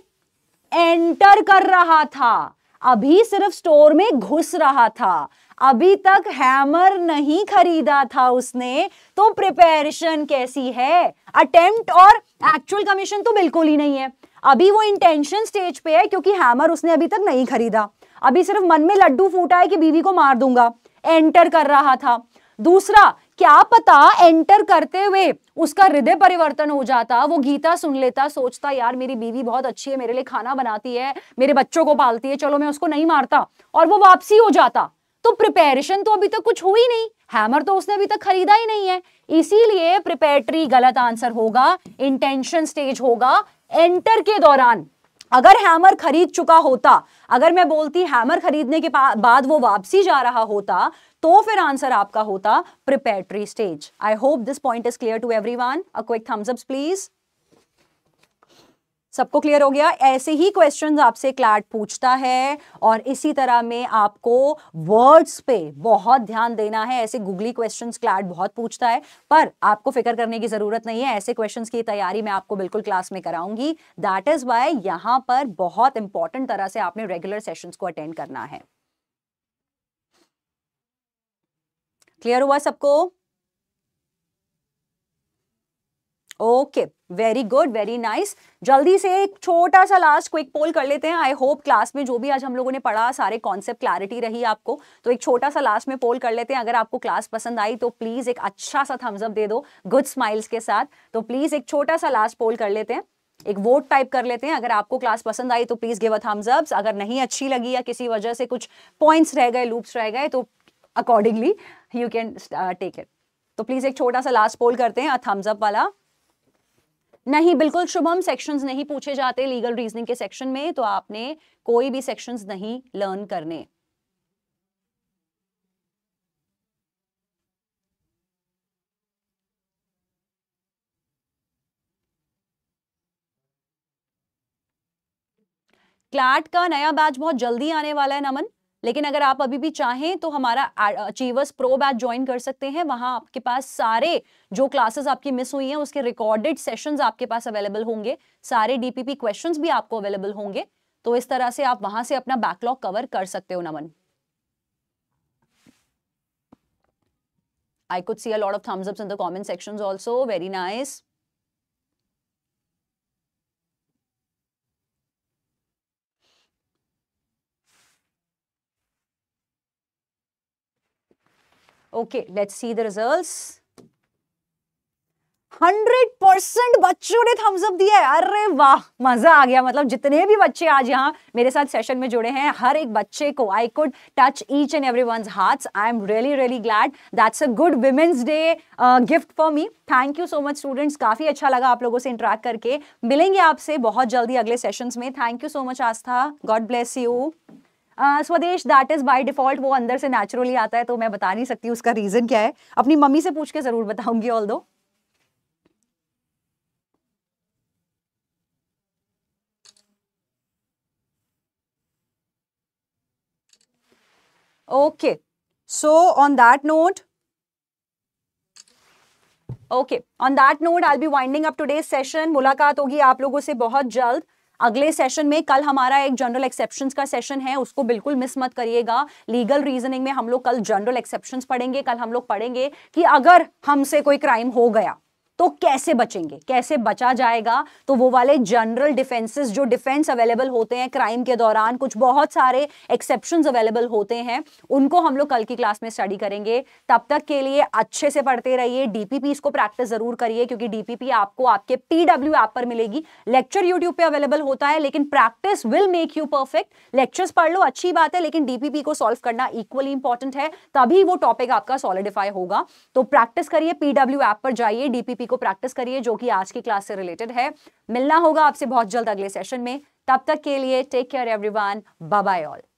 एंटर कर रहा था अभी सिर्फ स्टोर में घुस रहा था अभी तक हैमर नहीं खरीदा था उसने तो प्रिपेरेशन कैसी है अटेम्प्ट और एक्चुअल कमीशन तो बिल्कुल ही नहीं है अभी वो इंटेंशन स्टेज पे है क्योंकि हैमर उसने अभी तक नहीं खरीदा अभी सिर्फ मन में लड्डू फूटा है कि बीवी को मार दूंगा एंटर कर रहा था दूसरा क्या पता एंटर करते हुए उसका हृदय परिवर्तन हो जाता वो गीता सुन लेता सोचता यार मेरी बीवी बहुत अच्छी है मेरे लिए खाना बनाती है मेरे बच्चों को पालती है चलो मैं उसको नहीं मारता और वो वापसी हो जाता तो प्रिपेरेशन तो अभी तक कुछ हुई नहीं हैमर तो उसने अभी तक खरीदा ही नहीं है इसीलिए प्रिपेटरी गलत आंसर होगा इंटेंशन स्टेज होगा एंटर के दौरान अगर हैमर खरीद चुका होता अगर मैं बोलती हैमर खरीदने के बाद वो वापसी जा रहा होता तो फिर आंसर आपका होता preparatory stage I hope this point is clear to everyone a quick thumbs up please सबको क्लियर हो गया ऐसे ही क्वेश्चन आपसे क्लाट पूछता है और इसी तरह में आपको वर्ड्स पे बहुत ध्यान देना है ऐसे गूगली क्वेश्चन क्लार्ट बहुत पूछता है पर आपको फिक्र करने की जरूरत नहीं है ऐसे क्वेश्चन की तैयारी मैं आपको बिल्कुल क्लास में कराऊंगी दैट इज वाई यहां पर बहुत इंपॉर्टेंट तरह से आपने रेगुलर सेशन को अटेंड करना है क्लियर हुआ सबको okay very good very nice जल्दी से एक छोटा सा लास्ट क्विक पोल कर लेते हैं आई होप क्लास में जो भी आज हम लोगों ने पढ़ा सारे कॉन्सेप्ट क्लैरिटी रही आपको तो एक छोटा सा लास्ट में पोल कर लेते हैं अगर आपको क्लास पसंद आई तो प्लीज़ एक अच्छा सा थम्सअप दे दो गुड स्माइल्स के साथ तो प्लीज़ एक छोटा सा लास्ट पोल कर लेते हैं एक वोट टाइप कर लेते हैं अगर आपको क्लास पसंद आई तो please give a thumbs up अगर नहीं अच्छी लगी या किसी वजह से कुछ पॉइंट्स रह गए लूप्स रह गए तो accordingly you can take it तो प्लीज़ एक छोटा सा लास्ट पोल करते हैं थम्स अप वाला नहीं बिल्कुल शुभम सेक्शंस नहीं पूछे जाते लीगल रीजनिंग के सेक्शन में तो आपने कोई भी सेक्शंस नहीं लर्न करने क्लाट का नया बैच बहुत जल्दी आने वाला है नमन लेकिन अगर आप अभी भी चाहें तो हमारा अचीवर्स प्रो बैच ज्वाइन कर सकते हैं वहां आपके पास सारे जो क्लासेस आपकी मिस हुई हैं उसके रिकॉर्डेड सेशंस आपके पास अवेलेबल होंगे सारे डीपीपी क्वेश्चंस भी आपको अवेलेबल होंगे तो इस तरह से आप वहां से अपना बैकलॉग कवर कर सकते हो Naman I could see a of thumbs thumbs ups in the comment sections also. Very nice. Okay let's see the results hundred percent बच्चों ने थम्स अप दिया है अरे वाह मजा आ गया मतलब जितने भी बच्चे आज यहाँ मेरे साथ सेशन में जुड़े हैं हर एक बच्चे को I could touch each and everyone heart I am really really glad that's a good women's day gift for me thank you so much students काफी अच्छा लगा आप लोगों से इंटरेक्ट करके मिलेंगे आपसे बहुत जल्दी अगले सेशन में thank you so much Aastha God bless you Swadesh that is by default वो अंदर से नेचुरली आता है तो मैं बता नहीं सकती उसका रीजन क्या है अपनी मम्मी से पूछ के जरूर बताऊंगी all okay so on that note okay on that note I be winding up today session मुलाकात होगी आप लोगों से बहुत जल्द अगले सेशन में कल हमारा एक जनरल एक्सेप्शंस का सेशन है उसको बिल्कुल मिस मत करिएगा लीगल रीजनिंग में हम लोग कल जनरल एक्सेप्शंस पढ़ेंगे कल हम लोग पढ़ेंगे कि अगर हमसे कोई क्राइम हो गया तो कैसे बचेंगे कैसे बचा जाएगा तो वो वाले जनरल डिफेंसेस जो डिफेंस अवेलेबल होते हैं क्राइम के दौरान कुछ बहुत सारे एक्सेप्शन अवेलेबल होते हैं उनको हम लोग कल की क्लास में स्टडी करेंगे तब तक के लिए अच्छे से पढ़ते रहिए डीपीपी को प्रैक्टिस जरूर करिए क्योंकि डीपीपी आपको आपके पीडब्ल्यू ऐप पर मिलेगी लेक्चर यूट्यूब पर अवेलेबल होता है लेकिन practice will make you perfect lectures पढ़ लो अच्छी बात है लेकिन डीपीपी को सॉल्व करना इक्वली इंपॉर्टेंट है तभी वो टॉपिक आपका सॉलिडिफाई होगा तो प्रैक्टिस करिए पीडब्ल्यू ऐप पर जाइए डीपीपी को प्रैक्टिस करिए जो कि आज की क्लास से रिलेटेड है मिलना होगा आपसे बहुत जल्द अगले सेशन में तब तक के लिए take care everyone bye all